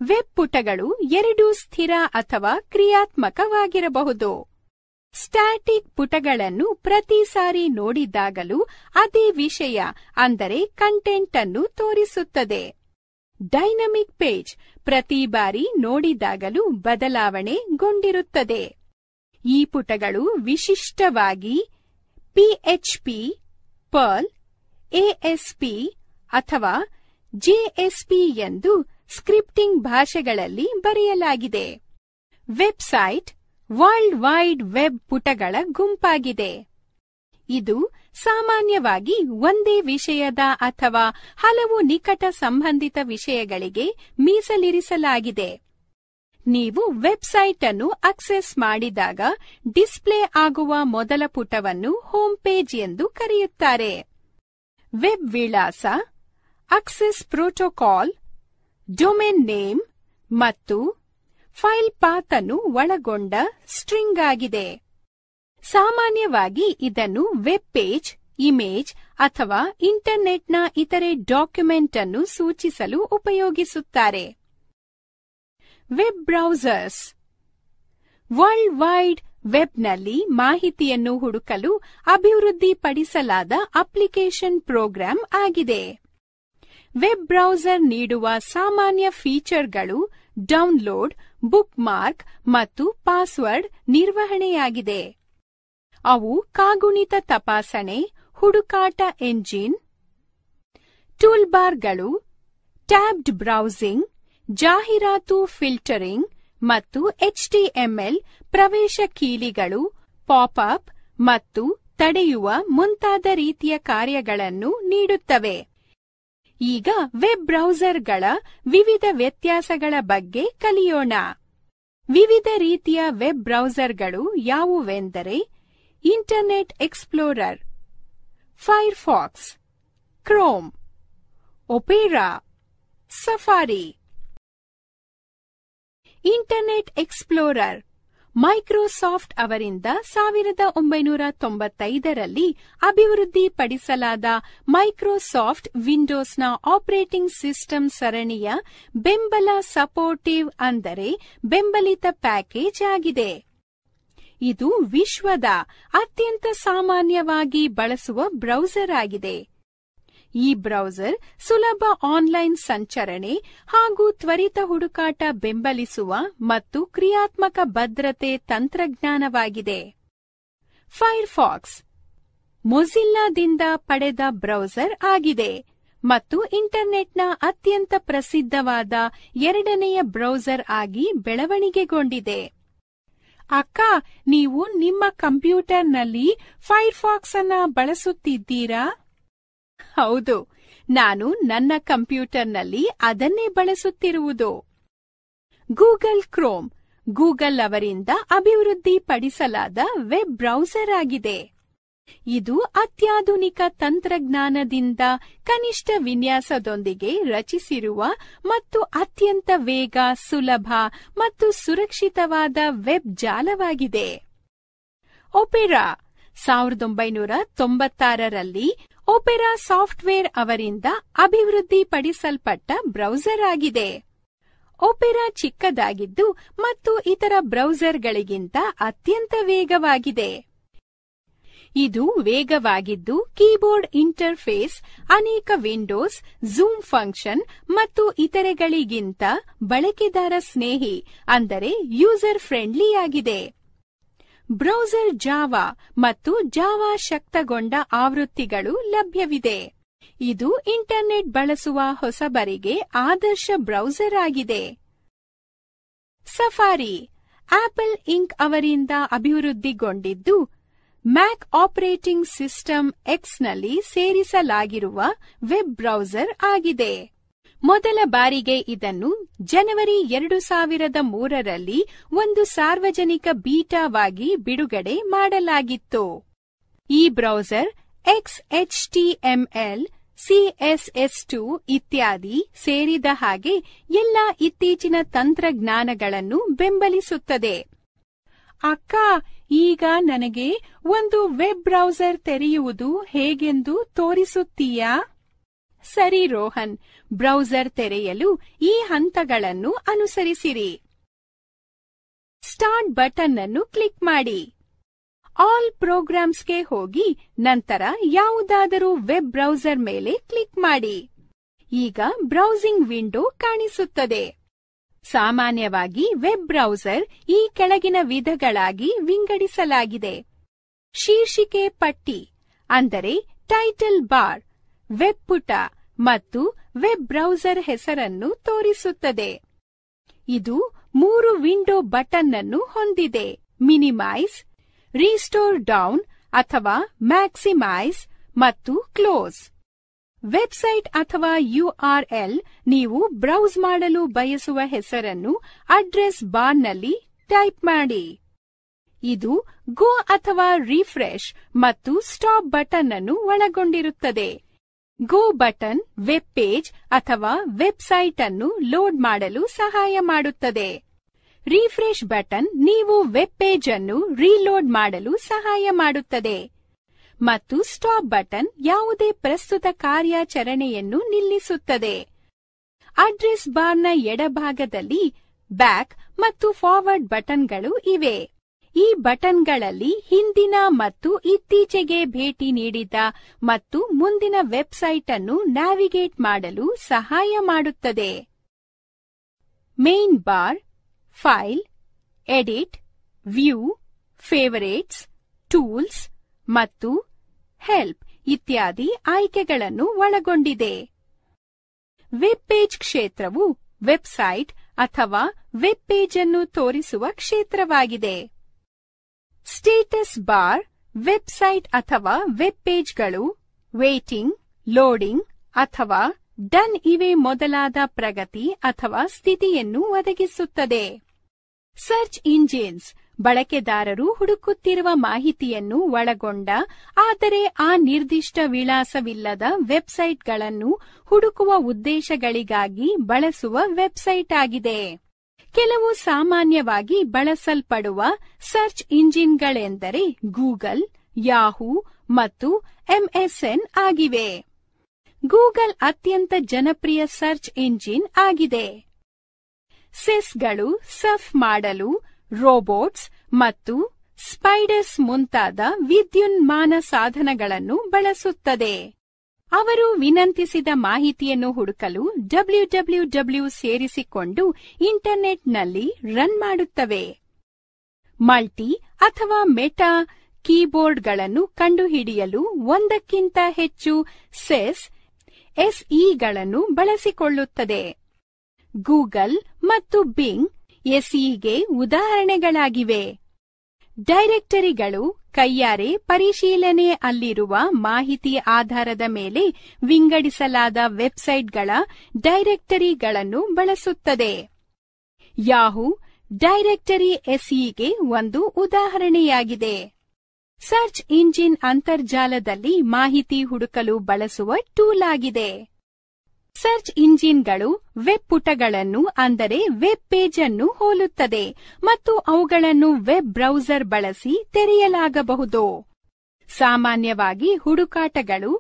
ವೆಬ್ ಪುಟಗಳು ಎರಡೂ ಸ್ಥಿರ ಅಥವಾ ಕ್ರಿಯಾತ್ಮಕವಾಗಿರಬಹುದು ಸ್ಟ್ಯಾಟಿಕ್ ಪುಟಗಳನ್ನು ಪ್ರತಿ ಸಾರಿ ನೋಡಿದಾಗಲೂ ಅದೇ ವಿಷಯ ಅಂದರೆ ಕಂಟೆಂಟ್ ಅನ್ನು ತೋರಿಸುತ್ತದೆ ಡೈನಮಿಕ್ ಪೇಜ್ ಪ್ರತಿ ಬಾರಿ ನೋಡಿದಾಗಲೂ ಬದಲಾವಣೆಗೊಂಡಿರುತ್ತದೆ ಈ ಪುಟಗಳು ವಿಶಿಷ್ಟವಾಗಿ ಪಿಎಚ್ಪಿ ಪರ್ಲ್ ಎಎಸ್ಪಿ ಅಥವಾ ಜೆಎಸ್ಪಿ ಎಂದು ಸ್ಕ್ರಿಪ್ಟಿಂಗ್ ಭಾಷೆಗಳಲ್ಲಿ ಬರೆಯಲಾಗಿದೆ ವೆಬ್ಸೈಟ್ ವರ್ಲ್ಡ್ ವೈಡ್ ವೆಬ್ ಪುಟಗಳ ಗುಂಪಾಗಿದೆ ಇದು ಸಾಮಾನ್ಯವಾಗಿ ಒಂದೇ ವಿಷಯದ ಅಥವಾ ಹಲವು ನಿಕಟ ಸಂಬಂಧಿತ ವಿಷಯಗಳಿಗೆ ಮೀಸಲಿರಿಸಲಾಗಿದೆ ನೀವು ವೆಬ್ಸೈಟ್ ಅನ್ನು ಅಕ್ಸೆಸ್ ಮಾಡಿದಾಗ ಡಿಸ್ಪ್ಲೇ ಆಗುವ ಮೊದಲ ಪುಟವನ್ನು ಹೋಮ್ ಪೇಜ್ ಎಂದು ಕರೆಯುತ್ತಾರೆ ವೆಬ್ ವಿಳಾಸ ಅಕ್ಸೆಸ್ ಪ್ರೋಟೋಕಾಲ್ ಡೊಮೆನ್ ನೇಮ್ ಮತ್ತು ಫೈಲ್ ಪಾತ್ ಅನ್ನು ಒಳಗೊಂಡ ಸ್ಟ್ರಿಂಗ್ ಆಗಿದೆ ಸಾಮಾನ್ಯವಾಗಿ ಇದನ್ನು ವೆಬ್ ಪೇಜ್ ಇಮೇಜ್ ಅಥವಾ ಇಂಟರ್ನೆಟ್ನ ಇತರೆ ಡಾಕ್ಯುಮೆಂಟ್ ಅನ್ನು ಸೂಚಿಸಲು ಉಪಯೋಗಿಸುತ್ತಾರೆ ವೆಬ್ ಬ್ರೌಸರ್ಸ್ ವರ್ಲ್ಡ್ ವೈಡ್ ವೆಬ್ನಲ್ಲಿ ಮಾಹಿತಿಯನ್ನು ಹುಡುಕಲು ಅಭಿವೃದ್ಧಿಪಡಿಸಲಾದ ಅಪ್ಲಿಕೇಶನ್ ಪ್ರೋಗ್ರಾಂ ಆಗಿದೆ ವೆಬ್ ಬ್ರೌಸರ್ ನೀಡುವ ಸಾಮಾನ್ಯ ಫೀಚರ್ಗಳು ಡೌನ್ಲೋಡ್ ಬುಕ್ ಮಾರ್ಕ್ ಮತ್ತು ಪಾಸ್ವರ್ಡ್ ನಿರ್ವಹಣೆಯಾಗಿದೆ ಅವು ಕಾಗುಣಿತ ತಪಾಸಣೆ ಹುಡುಕಾಟ ಎಂಜಿನ್ ಟೂಲ್ಬಾರ್ಗಳು ಟ್ಯಾಬ್ಡ್ ಬ್ರೌಸಿಂಗ್ ಜಾಹೀರಾತು ಫಿಲ್ಟರಿಂಗ್ ಮತ್ತು ಎಚ್ಟಿಎಂಎಲ್ ಪ್ರವೇಶ ಕೀಲಿಗಳು ಪಾಪ್ಅಪ್ ಮತ್ತು ತಡೆಯುವ ಮುಂತಾದ ರೀತಿಯ ಕಾರ್ಯಗಳನ್ನು ನೀಡುತ್ತವೆ ಈಗ ವೆಬ್ ಬ್ರೌಸರ್ಗಳ ವಿವಿಧ ವ್ಯತ್ಯಾಸಗಳ ಬಗ್ಗೆ ಕಲಿಯೋಣ ವಿವಿಧ ರೀತಿಯ ವೆಬ್ ಬ್ರೌಸರ್ಗಳು ಯಾವುವೆಂದರೆ Internet Explorer Firefox Chrome Opera Safari Internet Explorer Microsoft ಅವರಿಂದ ಸಾವಿರದ ಒಂಬೈನೂರ ತೊಂಬತ್ತೈದರಲ್ಲಿ ಅಭಿವೃದ್ಧಿಪಡಿಸಲಾದ ಮೈಕ್ರೋಸಾಫ್ಟ್ ವಿಂಡೋಸ್ನ ಆಪರೇಟಿಂಗ್ ಸಿಸ್ಟಮ್ ಸರಣಿಯ ಬೆಂಬಲ ಸಪೋರ್ಟಿವ್ ಅಂದರೆ ಬೆಂಬಲಿತ ಪ್ಯಾಕೇಜ್ ಆಗಿದೆ ಇದು ವಿಶ್ವದ ಅತ್ಯಂತ ಸಾಮಾನ್ಯವಾಗಿ ಬಳಸುವ ಬ್ರೌಸರ್ ಆಗಿದೆ ಈ ಬ್ರೌಸರ್ ಸುಲಭ ಆನ್ಲೈನ್ ಸಂಚರಣೆ ಹಾಗೂ ತ್ವರಿತ ಹುಡುಕಾಟ ಬೆಂಬಲಿಸುವ ಮತ್ತು ಕ್ರಿಯಾತ್ಮಕ ಭದ್ರತೆ ತಂತ್ರಜ್ಞಾನವಾಗಿದೆ ಫೈರ್ಫಾಕ್ಸ್ ಮೊಜಿಲ್ಲಾದಿಂದ ಪಡೆದ ಬ್ರೌಸರ್ ಆಗಿದೆ ಮತ್ತು ಇಂಟರ್ನೆಟ್ನ ಅತ್ಯಂತ ಪ್ರಸಿದ್ಧವಾದ ಎರಡನೆಯ ಬ್ರೌಸರ್ ಆಗಿ ಬೆಳವಣಿಗೆಗೊಂಡಿದೆ ಅಕ್ಕ ನೀವು ನಿಮ್ಮ ಕಂಪ್ಯೂಟರ್ನಲ್ಲಿ ಫೈರ್ಫಾಕ್ಸ್ ಅನ್ನ ಬಳಸುತ್ತಿದ್ದೀರಾ ಹೌದು ನಾನು ನನ್ನ ಕಂಪ್ಯೂಟರ್ನಲ್ಲಿ ಅದನ್ನೇ ಬಳಸುತ್ತಿರುವುದು ಗೂಗಲ್ ಕ್ರೋಮ್ ಗೂಗಲ್ ಅವರಿಂದ ಅಭಿವೃದ್ಧಿಪಡಿಸಲಾದ ವೆಬ್ ಬ್ರೌಸರ್ ಆಗಿದೆ ಇದು ಅತ್ಯಾಧುನಿಕ ತಂತ್ರಜ್ಞಾನದಿಂದ ಕನಿಷ್ಠ ವಿನ್ಯಾಸದೊಂದಿಗೆ ರಚಿಸಿರುವ ಮತ್ತು ಅತ್ಯಂತ ವೇಗ ಸುಲಭ ಮತ್ತು ಸುರಕ್ಷಿತವಾದ ವೆಬ್ ಜಾಲವಾಗಿದೆ ಒಪೆರಾ ಸಾವಿರದ ಒಂಬೈನೂರ ತೊಂಬತ್ತಾರರಲ್ಲಿ ಒಪೆರಾ ಸಾಫ್ಟ್ವೇರ್ ಅವರಿಂದ ಅಭಿವೃದ್ಧಿಪಡಿಸಲ್ಪಟ್ಟ ಬ್ರೌಸರ್ ಆಗಿದೆ ಒಪೆರಾ ಚಿಕ್ಕದಾಗಿದ್ದು ಮತ್ತು ಇತರ ಬ್ರೌಸರ್ಗಳಿಗಿಂತ ಅತ್ಯಂತ ವೇಗವಾಗಿದೆ ಇದು ವೇಗವಾಗಿದ್ದು ಕೀಬೋರ್ಡ್ ಇಂಟರ್ಫೇಸ್ ಅನೇಕ ವಿಂಡೋಸ್ ಝೂಮ್ ಫಂಕ್ಷನ್ ಮತ್ತು ಇತರೆಗಳಿಗಿಂತ ಬಳಕೆದಾರ ಸ್ನೇಹಿ ಅಂದರೆ ಯೂಸರ್ ಫ್ರೆಂಡ್ಲಿ ಆಗಿದೆ ಬ್ರೌಸರ್ ಜಾವಾ ಮತ್ತು ಜಾವಾ ಶಕ್ತಗೊಂಡ ಆವೃತ್ತಿಗಳು ಲಭ್ಯವಿದೆ ಇದು ಇಂಟರ್ನೆಟ್ ಬಳಸುವ ಹೊಸಬರಿಗೆ ಆದರ್ಶ ಬ್ರೌಸರ್ ಆಗಿದೆ ಸಫಾರಿ ಆಪಲ್ ಇಂಕ್ ಅವರಿಂದ ಅಭಿವೃದ್ಧಿಗೊಂಡಿದ್ದು ಮ್ಯಾಕ್ ಆಪರೇಟಿಂಗ್ ಸಿಸ್ಟಮ್ ಎಕ್ಸ್ನಲ್ಲಿ ಸೇರಿಸಲಾಗಿರುವ ವೆಬ್ ಬ್ರೌಸರ್ ಆಗಿದೆ ಮೊದಲ ಬಾರಿಗೆ ಇದನ್ನು ಜನವರಿ ಎರಡು ಸಾವಿರದ ಮೂರರಲ್ಲಿ ಒಂದು ಸಾರ್ವಜನಿಕ ಬೀಟಾವಾಗಿ ಬಿಡುಗಡೆ ಮಾಡಲಾಗಿತ್ತು ಈ browser XHTML CSS two ಇತ್ಯಾದಿ ಸೇರಿದ ಹಾಗೆ ಎಲ್ಲ ಇತ್ತೀಚಿನ ತಂತ್ರಜ್ಞಾನಗಳನ್ನು ಬೆಂಬಲಿಸುತ್ತದೆ ಅಕ್ಕ ಈಗ ನನಗೆ ಒಂದು ವೆಬ್ ಬ್ರೌಸರ್ ತೆರೆಯುವುದು ಹೇಗೆಂದು ತೋರಿಸುತ್ತೀಯಾ ಸರಿ ರೋಹನ್ ಬ್ರೌಸರ್ ತೆರೆಯಲು ಈ ಹಂತಗಳನ್ನು ಅನುಸರಿಸಿರಿ ಸ್ಟಾರ್ಟ್ ಬಟನ್ ಅನ್ನು ಕ್ಲಿಕ್ ಮಾಡಿ ಆಲ್ ಪ್ರೋಗ್ರಾಮ್ಸ್ಗೆ ಹೋಗಿ ನಂತರ ಯಾವುದಾದರೂ ವೆಬ್ ಬ್ರೌಸರ್ ಮೇಲೆ ಕ್ಲಿಕ್ ಮಾಡಿ ಈಗ ಬ್ರೌಸಿಂಗ್ ವಿಂಡೋ ಕಾಣಿಸುತ್ತದೆ ಸಾಮಾನ್ಯವಾಗಿ ವೆಬ್ ಬ್ರೌಸರ್ ಈ ಕೆಳಗಿನ ವಿಧಗಳಾಗಿ ವಿಂಗಡಿಸಲಾಗಿದೆ ಶೀರ್ಷಿಕೆ ಪಟ್ಟಿ ಅಂದರೆ ಟೈಟಲ್ ಬಾರ್ ವೆಬ್ ಪುಟ ಮತ್ತು ವೆಬ್ ಬ್ರೌಸರ್ ಹೆಸರನ್ನು ತೋರಿಸುತ್ತದೆ ಇದು ಮೂರು ವಿಂಡೋ ಬಟನ್ ಅನ್ನು ಹೊಂದಿದೆ ಮಿನಿಮೈಸ್ ರೀಸ್ಟೋರ್ ಡೌನ್ ಅಥವಾ ಮ್ಯಾಕ್ಸಿಮೈಸ್ ಮತ್ತು ಕ್ಲೋಸ್ ವೆಬ್ಸೈಟ್ ಅಥವಾ ಯುಆರ್ಎಲ್ ನೀವು ಬ್ರೌಸ್ ಮಾಡಲು ಬಯಸುವ ಹೆಸರನ್ನು ಅಡ್ರೆಸ್ ಬಾರ್ನಲ್ಲಿ ಟೈಪ್ ಮಾಡಿ ಇದು ಗೋ ಅಥವಾ ರಿಫ್ರೆಶ್ ಮತ್ತು ಸ್ಟಾಪ್ ಬಟನ್ ಅನ್ನು ಒಳಗೊಂಡಿರುತ್ತದೆ ಗೋ ಬಟನ್ ವೆಬ್ ಪೇಜ್ ಅಥವಾ ವೆಬ್ಸೈಟ್ ಅನ್ನು ಲೋಡ್ ಮಾಡಲು ಸಹಾಯ ಮಾಡುತ್ತದೆ ರಿಫ್ರೆಶ್ ಬಟನ್ ನೀವು ವೆಬ್ ಪೇಜ್ ಅನ್ನು ರೀಲೋಡ್ ಮಾಡಲು ಸಹಾಯ ಮಾಡುತ್ತದೆ ಮತ್ತು ಸ್ಟಾಪ್ ಬಟನ್ ಯಾವುದೇ ಪ್ರಸ್ತುತ ಕಾರ್ಯಾಚರಣೆಯನ್ನು ನಿಲ್ಲಿಸುತ್ತದೆ ಅಡ್ರೆಸ್ ಬಾರ್ನ ಎಡಭಾಗದಲ್ಲಿ ಬ್ಯಾಕ್ ಮತ್ತು ಫಾರ್ವರ್ಡ್ ಬಟನ್ಗಳು ಇವೆ ಈ ಬಟನ್ಗಳಲ್ಲಿ ಹಿಂದಿನ ಮತ್ತು ಇತ್ತೀಚೆಗೆ ಭೇಟಿ ನೀಡಿದ ಮತ್ತು ಮುಂದಿನ ವೆಬ್ಸೈಟ್ ಅನ್ನು ನ್ಯಾವಿಗೇಟ್ ಮಾಡಲು ಸಹಾಯ ಮಾಡುತ್ತದೆ main bar file edit view favourites tools ಮತ್ತು ಹೆಲ್ಪ್ ಇತ್ಯಾದಿ ಆಯ್ಕೆಗಳನ್ನು ಒಳಗೊಂಡಿದೆ ವೆಬ್ ಪೇಜ್ ಕ್ಷೇತ್ರವು ವೆಬ್ಸೈಟ್ ಅಥವಾ ವೆಬ್ ಪೇಜ್ ಅನ್ನು ತೋರಿಸುವ ಕ್ಷೇತ್ರವಾಗಿದೆ ಸ್ಟೇಟಸ್ ಬಾರ್ ವೆಬ್ಸೈಟ್ ಅಥವಾ ವೆಬ್ ಪೇಜ್ಗಳು ವೇಟಿಂಗ್ ಲೋಡಿಂಗ್ ಅಥವಾ ಡನ್ ಇವೆ ಮೊದಲಾದ ಪ್ರಗತಿ ಅಥವಾ ಸ್ಥಿತಿಯನ್ನು ಒದಗಿಸುತ್ತದೆ ಸರ್ಚ್ ಇಂಜಿನ್ಸ್ ಬಳಕೆದಾರರು ಹುಡುಕುತ್ತಿರುವ ಮಾಹಿತಿಯನ್ನು ಒಳಗೊಂಡ ಆದರೆ ಆ ನಿರ್ದಿಷ್ಟ ವಿಳಾಸವಿಲ್ಲದ ವೆಬ್ಸೈಟ್ಗಳನ್ನು ಹುಡುಕುವ ಉದ್ದೇಶಗಳಿಗಾಗಿ ಬಳಸುವ ವೆಬ್ಸೈಟ್ ಆಗಿದೆ ಕೆಲವು ಸಾಮಾನ್ಯವಾಗಿ ಬಳಸಲ್ಪಡುವ ಸರ್ಚ್ ಇಂಜಿನ್ಗಳೆಂದರೆ ಗೂಗಲ್ ಯಾಹೂ ಮತ್ತು ಎಂಎಸ್ಎನ್ ಆಗಿವೆ ಗೂಗಲ್ ಅತ್ಯಂತ ಜನಪ್ರಿಯ ಸರ್ಚ್ ಇಂಜಿನ್ ಆಗಿದೆ ಸೆಸ್ಗಳು ಸರ್ಫ್ ಮಾಡಲು ರೋಬೋಟ್ಸ್ ಮತ್ತು ಸ್ಪೈಡರ್ಸ್ ಮುಂತಾದ ವಿದ್ಯುನ್ಮಾನ ಸಾಧನಗಳನ್ನು ಬಳಸುತ್ತದೆ ಅವರು ವಿನಂತಿಸಿದ ಮಾಹಿತಿಯನ್ನು ಹುಡುಕಲು ಡಬ್ಲ್ಯೂ ಡಬ್ಲ್ಯೂ ಡಬ್ಲ್ಯೂ ಸೇರಿಸಿಕೊಂಡು ಇಂಟರ್ನೆಟ್ನಲ್ಲಿ ರನ್ ಮಾಡುತ್ತವೆ ಮಲ್ಟಿ ಅಥವಾ ಮೆಟಾ ಕೀಬೋರ್ಡ್ಗಳನ್ನು ಕಂಡುಹಿಡಿಯಲು ಒಂದಕ್ಕಿಂತ ಹೆಚ್ಚು ಸೆಸ್ ಎಸ್ಇಗಳನ್ನು ಬಳಸಿಕೊಳ್ಳುತ್ತದೆ ಗೂಗಲ್ ಮತ್ತು ಬಿಂಗ್ ಎಸ್ಇಗೆ ಉದಾಹರಣೆಗಳಾಗಿವೆ ಡೈರೆಕ್ಟರಿಗಳು ಕೈಯಾರೆ ಪರಿಶೀಲನೆ ಅಲ್ಲಿರುವ ಮಾಹಿತಿ ಆಧಾರದ ಮೇಲೆ ವಿಂಗಡಿಸಲಾದ ವೆಬ್ಸೈಟ್ಗಳ ಡೈರೆಕ್ಟರಿಗಳನ್ನು ಬಳಸುತ್ತದೆ ಯಾಹು ಡೈರೆಕ್ಟರಿ ಎಸ್ಇಗೆ ಒಂದು ಉದಾಹರಣೆಯಾಗಿದೆ ಸರ್ಚ್ ಇಂಜಿನ್ ಅಂತರ್ಜಾಲದಲ್ಲಿ ಮಾಹಿತಿ ಹುಡುಕಲು ಬಳಸುವ ಟೂಲ್ ಆಗಿದೆ ಸರ್ಚ್ ಇಂಜಿನ್ಗಳು ವೆಬ್ ಪುಟಗಳನ್ನು ಅಂದರೆ ವೆಬ್ ಪೇಜ್ ಅನ್ನು ಹೋಲುತ್ತದೆ ಮತ್ತು ಅವುಗಳನ್ನು ವೆಬ್ ಬ್ರೌಸರ್ ಬಳಸಿ ತೆರೆಯಲಾಗಬಹುದು ಸಾಮಾನ್ಯವಾಗಿ ಹುಡುಕಾಟಗಳು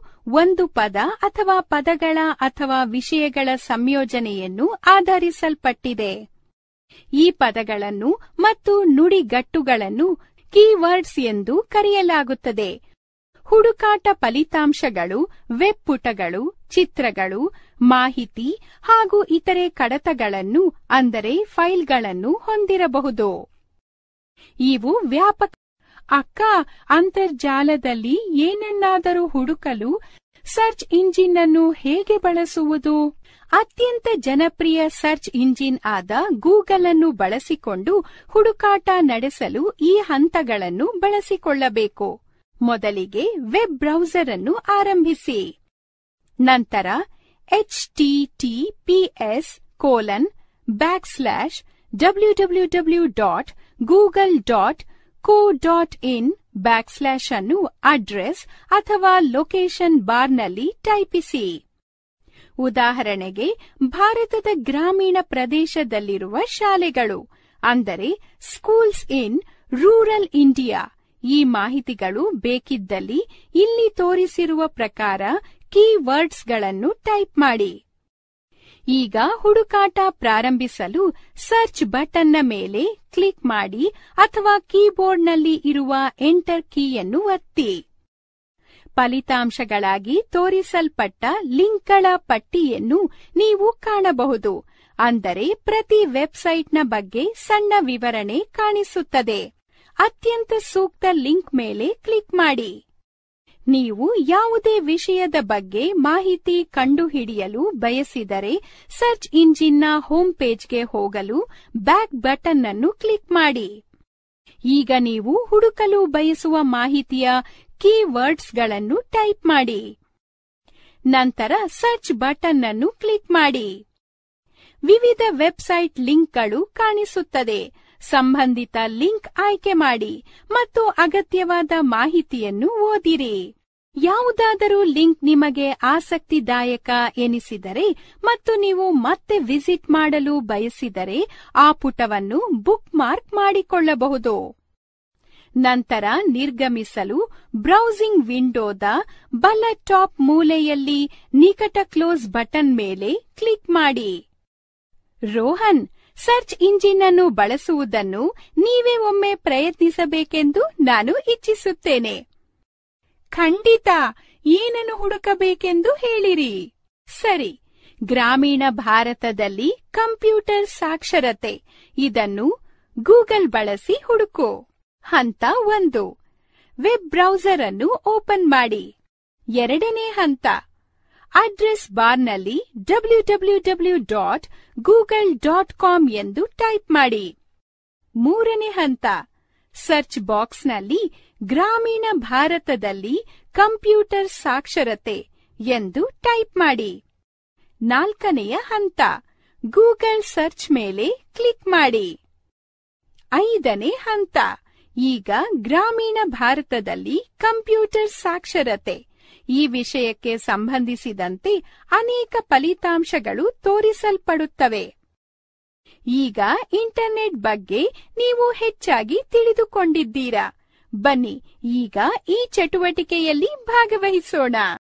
ಒಂದು ಪದ ಅಥವಾ ಪದಗಳ ಅಥವಾ ವಿಷಯಗಳ ಸಂಯೋಜನೆಯನ್ನು ಆಧರಿಸಲ್ಪಟ್ಟಿದೆ ಈ ಪದಗಳನ್ನು ಮತ್ತು ನುಡಿಗಟ್ಟುಗಳನ್ನು ಕೀವರ್ಡ್ಸ್ ಎಂದು ಕರೆಯಲಾಗುತ್ತದೆ ಹುಡುಕಾಟ ಫಲಿತಾಂಶಗಳು ವೆಬ್ ಪುಟಗಳು ಚಿತ್ರಗಳು ಮಾಹಿತಿ ಹಾಗೂ ಇತರೆ ಕಡತಗಳನ್ನು ಅಂದರೆ ಫೈಲ್ಗಳನ್ನು ಹೊಂದಿರಬಹುದು ಇವು ವ್ಯಾಪಕ ಅಕ್ಕ ಅಂತರ್ಜಾಲದಲ್ಲಿ ಏನನ್ನಾದರೂ ಹುಡುಕಲು ಸರ್ಚ್ ಇಂಜಿನ್ ಅನ್ನು ಹೇಗೆ ಬಳಸುವುದು ಅತ್ಯಂತ ಜನಪ್ರಿಯ ಸರ್ಚ್ ಇಂಜಿನ್ ಆದ ಗೂಗಲ್ ಅನ್ನು ಬಳಸಿಕೊಂಡು ಹುಡುಕಾಟ ನಡೆಸಲು ಈ ಹಂತಗಳನ್ನು ಬಳಸಿಕೊಳ್ಳಬೇಕು ಮೊದಲಿಗೆ ವೆಬ್ ಬ್ರೌಸರ್ ಅನ್ನು ಆರಂಭಿಸಿ ನಂತರ H T T P colon back slash W W W dot Google dot co dot in back slash ಅನ್ನು ಅಡ್ರೆಸ್ ಅಥವಾ ಲೊಕೇಶನ್ ಬಾರ್ನಲ್ಲಿ ಟೈಪಿಸಿ ಉದಾಹರಣೆಗೆ ಭಾರತದ ಗ್ರಾಮೀಣ ಪ್ರದೇಶದಲ್ಲಿರುವ ಶಾಲೆಗಳು ಅಂದರೆ ಸ್ಕೂಲ್ಸ್ ಇನ್ ರೂರಲ್ ಇಂಡಿಯಾ ಈ ಮಾಹಿತಿಗಳು ಬೇಕಿದ್ದಲ್ಲಿ ಇಲ್ಲಿ ತೋರಿಸಿರುವ ಪ್ರಕಾರ ಕೀವರ್ಡ್ಸ್ಗಳನ್ನು ಟೈಪ್ ಮಾಡಿ ಈಗ ಹುಡುಕಾಟ ಪ್ರಾರಂಭಿಸಲು ಸರ್ಚ್ ಬಟನ್ನ ಮೇಲೆ ಕ್ಲಿಕ್ ಮಾಡಿ ಅಥವಾ ಕೀಬೋರ್ಡ್ನಲ್ಲಿ ಇರುವ ಎಂಟರ್ ಕೀಯನ್ನು ಒತ್ತಿ ಫಲಿತಾಂಶಗಳಾಗಿ ತೋರಿಸಲ್ಪಟ್ಟ ಲಿಂಕ್ಗಳ ಪಟ್ಟಿಯನ್ನು ನೀವು ಕಾಣಬಹುದು ಅಂದರೆ ಪ್ರತಿ ವೆಬ್ಸೈಟ್ನ ಬಗ್ಗೆ ಸಣ್ಣ ವಿವರಣೆ ಕಾಣಿಸುತ್ತದೆ ಅತ್ಯಂತ ಸೂಕ್ತ ಲಿಂಕ್ ಮೇಲೆ ಕ್ಲಿಕ್ ಮಾಡಿ ನೀವು ಯಾವುದೇ ವಿಷಯದ ಬಗ್ಗೆ ಮಾಹಿತಿ ಕಂಡುಹಿಡಿಯಲು ಬಯಸಿದರೆ ಸರ್ಚ್ ಇಂಜಿನ್ನ ಹೋಮ್ ಪೇಜ್ಗೆ ಹೋಗಲು ಬ್ಯಾಕ್ ಬಟನ್ ಅನ್ನು ಕ್ಲಿಕ್ ಮಾಡಿ ಈಗ ನೀವು ಹುಡುಕಲು ಬಯಸುವ ಮಾಹಿತಿಯ ಕೀವರ್ಡ್ಸ್ಗಳನ್ನು ಟೈಪ್ ಮಾಡಿ ನಂತರ ಸರ್ಚ್ ಬಟನ್ ಅನ್ನು ಕ್ಲಿಕ್ ಮಾಡಿ ವಿವಿಧ ವೆಬ್ಸೈಟ್ ಲಿಂಕ್ಗಳು ಕಾಣಿಸುತ್ತದೆ ಸಂಬಂಧಿತ ಲಿಂಕ್ ಆಯ್ಕೆ ಮಾಡಿ ಮತ್ತು ಅಗತ್ಯವಾದ ಮಾಹಿತಿಯನ್ನು ಓದಿರಿ ಯಾವುದಾದರೂ ಲಿಂಕ್ ನಿಮಗೆ ಆಸಕ್ತಿದಾಯಕ ಎನಿಸಿದರೆ ಮತ್ತು ನೀವು ಮತ್ತೆ ವಿಸಿಟ್ ಮಾಡಲು ಬಯಸಿದರೆ ಆ ಪುಟವನ್ನು ಬುಕ್ ಮಾರ್ಕ್ ಮಾಡಿಕೊಳ್ಳಬಹುದು ನಂತರ ನಿರ್ಗಮಿಸಲು ಬ್ರೌಸಿಂಗ್ ವಿಂಡೋದ ಬಲ ಟಾಪ್ ಮೂಲೆಯಲ್ಲಿ ನಿಕಟ ಕ್ಲೋಸ್ ಬಟನ್ ಮೇಲೆ ಕ್ಲಿಕ್ ಮಾಡಿ ರೋಹನ್ ಸರ್ಚ್ ಇಂಜಿನ್ ಅನ್ನು ಬಳಸುವುದನ್ನು ನೀವೇ ಒಮ್ಮೆ ಪ್ರಯತ್ನಿಸಬೇಕೆಂದು ನಾನು ಇಚ್ಛಿಸುತ್ತೇನೆ ಖಂಡಿತ ಏನನ್ನು ಹುಡುಕಬೇಕೆಂದು ಹೇಳಿರಿ ಸರಿ ಗ್ರಾಮೀಣ ಭಾರತದಲ್ಲಿ ಕಂಪ್ಯೂಟರ್ ಸಾಕ್ಷರತೆ ಇದನ್ನು ಗೂಗಲ್ ಬಳಸಿ ಹುಡುಕು ಹಂತ ಒಂದು ವೆಬ್ ಬ್ರೌಸರ್ ಅನ್ನು ಓಪನ್ ಮಾಡಿ ಎರಡನೇ ಹಂತ ಅಡ್ರೆಸ್ ಬಾರ್ನಲ್ಲಿ W W W dot Google dot com ಎಂದು ಟೈಪ್ ಮಾಡಿ ಮೂರನೇ ಹಂತ ಸರ್ಚ್ ಬಾಕ್ಸ್ನಲ್ಲಿ ಗ್ರಾಮೀಣ ಭಾರತದಲ್ಲಿ ಕಂಪ್ಯೂಟರ್ ಸಾಕ್ಷರತೆ ಎಂದು ಟೈಪ್ ಮಾಡಿ ನಾಲ್ಕನೆಯ ಹಂತ ಗೂಗಲ್ ಸರ್ಚ್ ಮೇಲೆ ಕ್ಲಿಕ್ ಮಾಡಿ ಐದನೇ ಹಂತ ಈಗ ಗ್ರಾಮೀಣ ಭಾರತದಲ್ಲಿ ಕಂಪ್ಯೂಟರ್ ಸಾಕ್ಷರತೆ ಈ ವಿಷಯಕ್ಕೆ ಸಂಬಂಧಿಸಿದಂತೆ ಅನೇಕ ಫಲಿತಾಂಶಗಳು ತೋರಿಸಲ್ಪಡುತ್ತವೆ ಈಗ ಇಂಟರ್ನೆಟ್ ಬಗ್ಗೆ ನೀವು ಹೆಚ್ಚಾಗಿ ತಿಳಿದುಕೊಂಡಿದ್ದೀರಾ ಬನ್ನಿ ಈಗ ಈ ಚಟುವಟಿಕೆಯಲ್ಲಿ ಭಾಗವಹಿಸೋಣ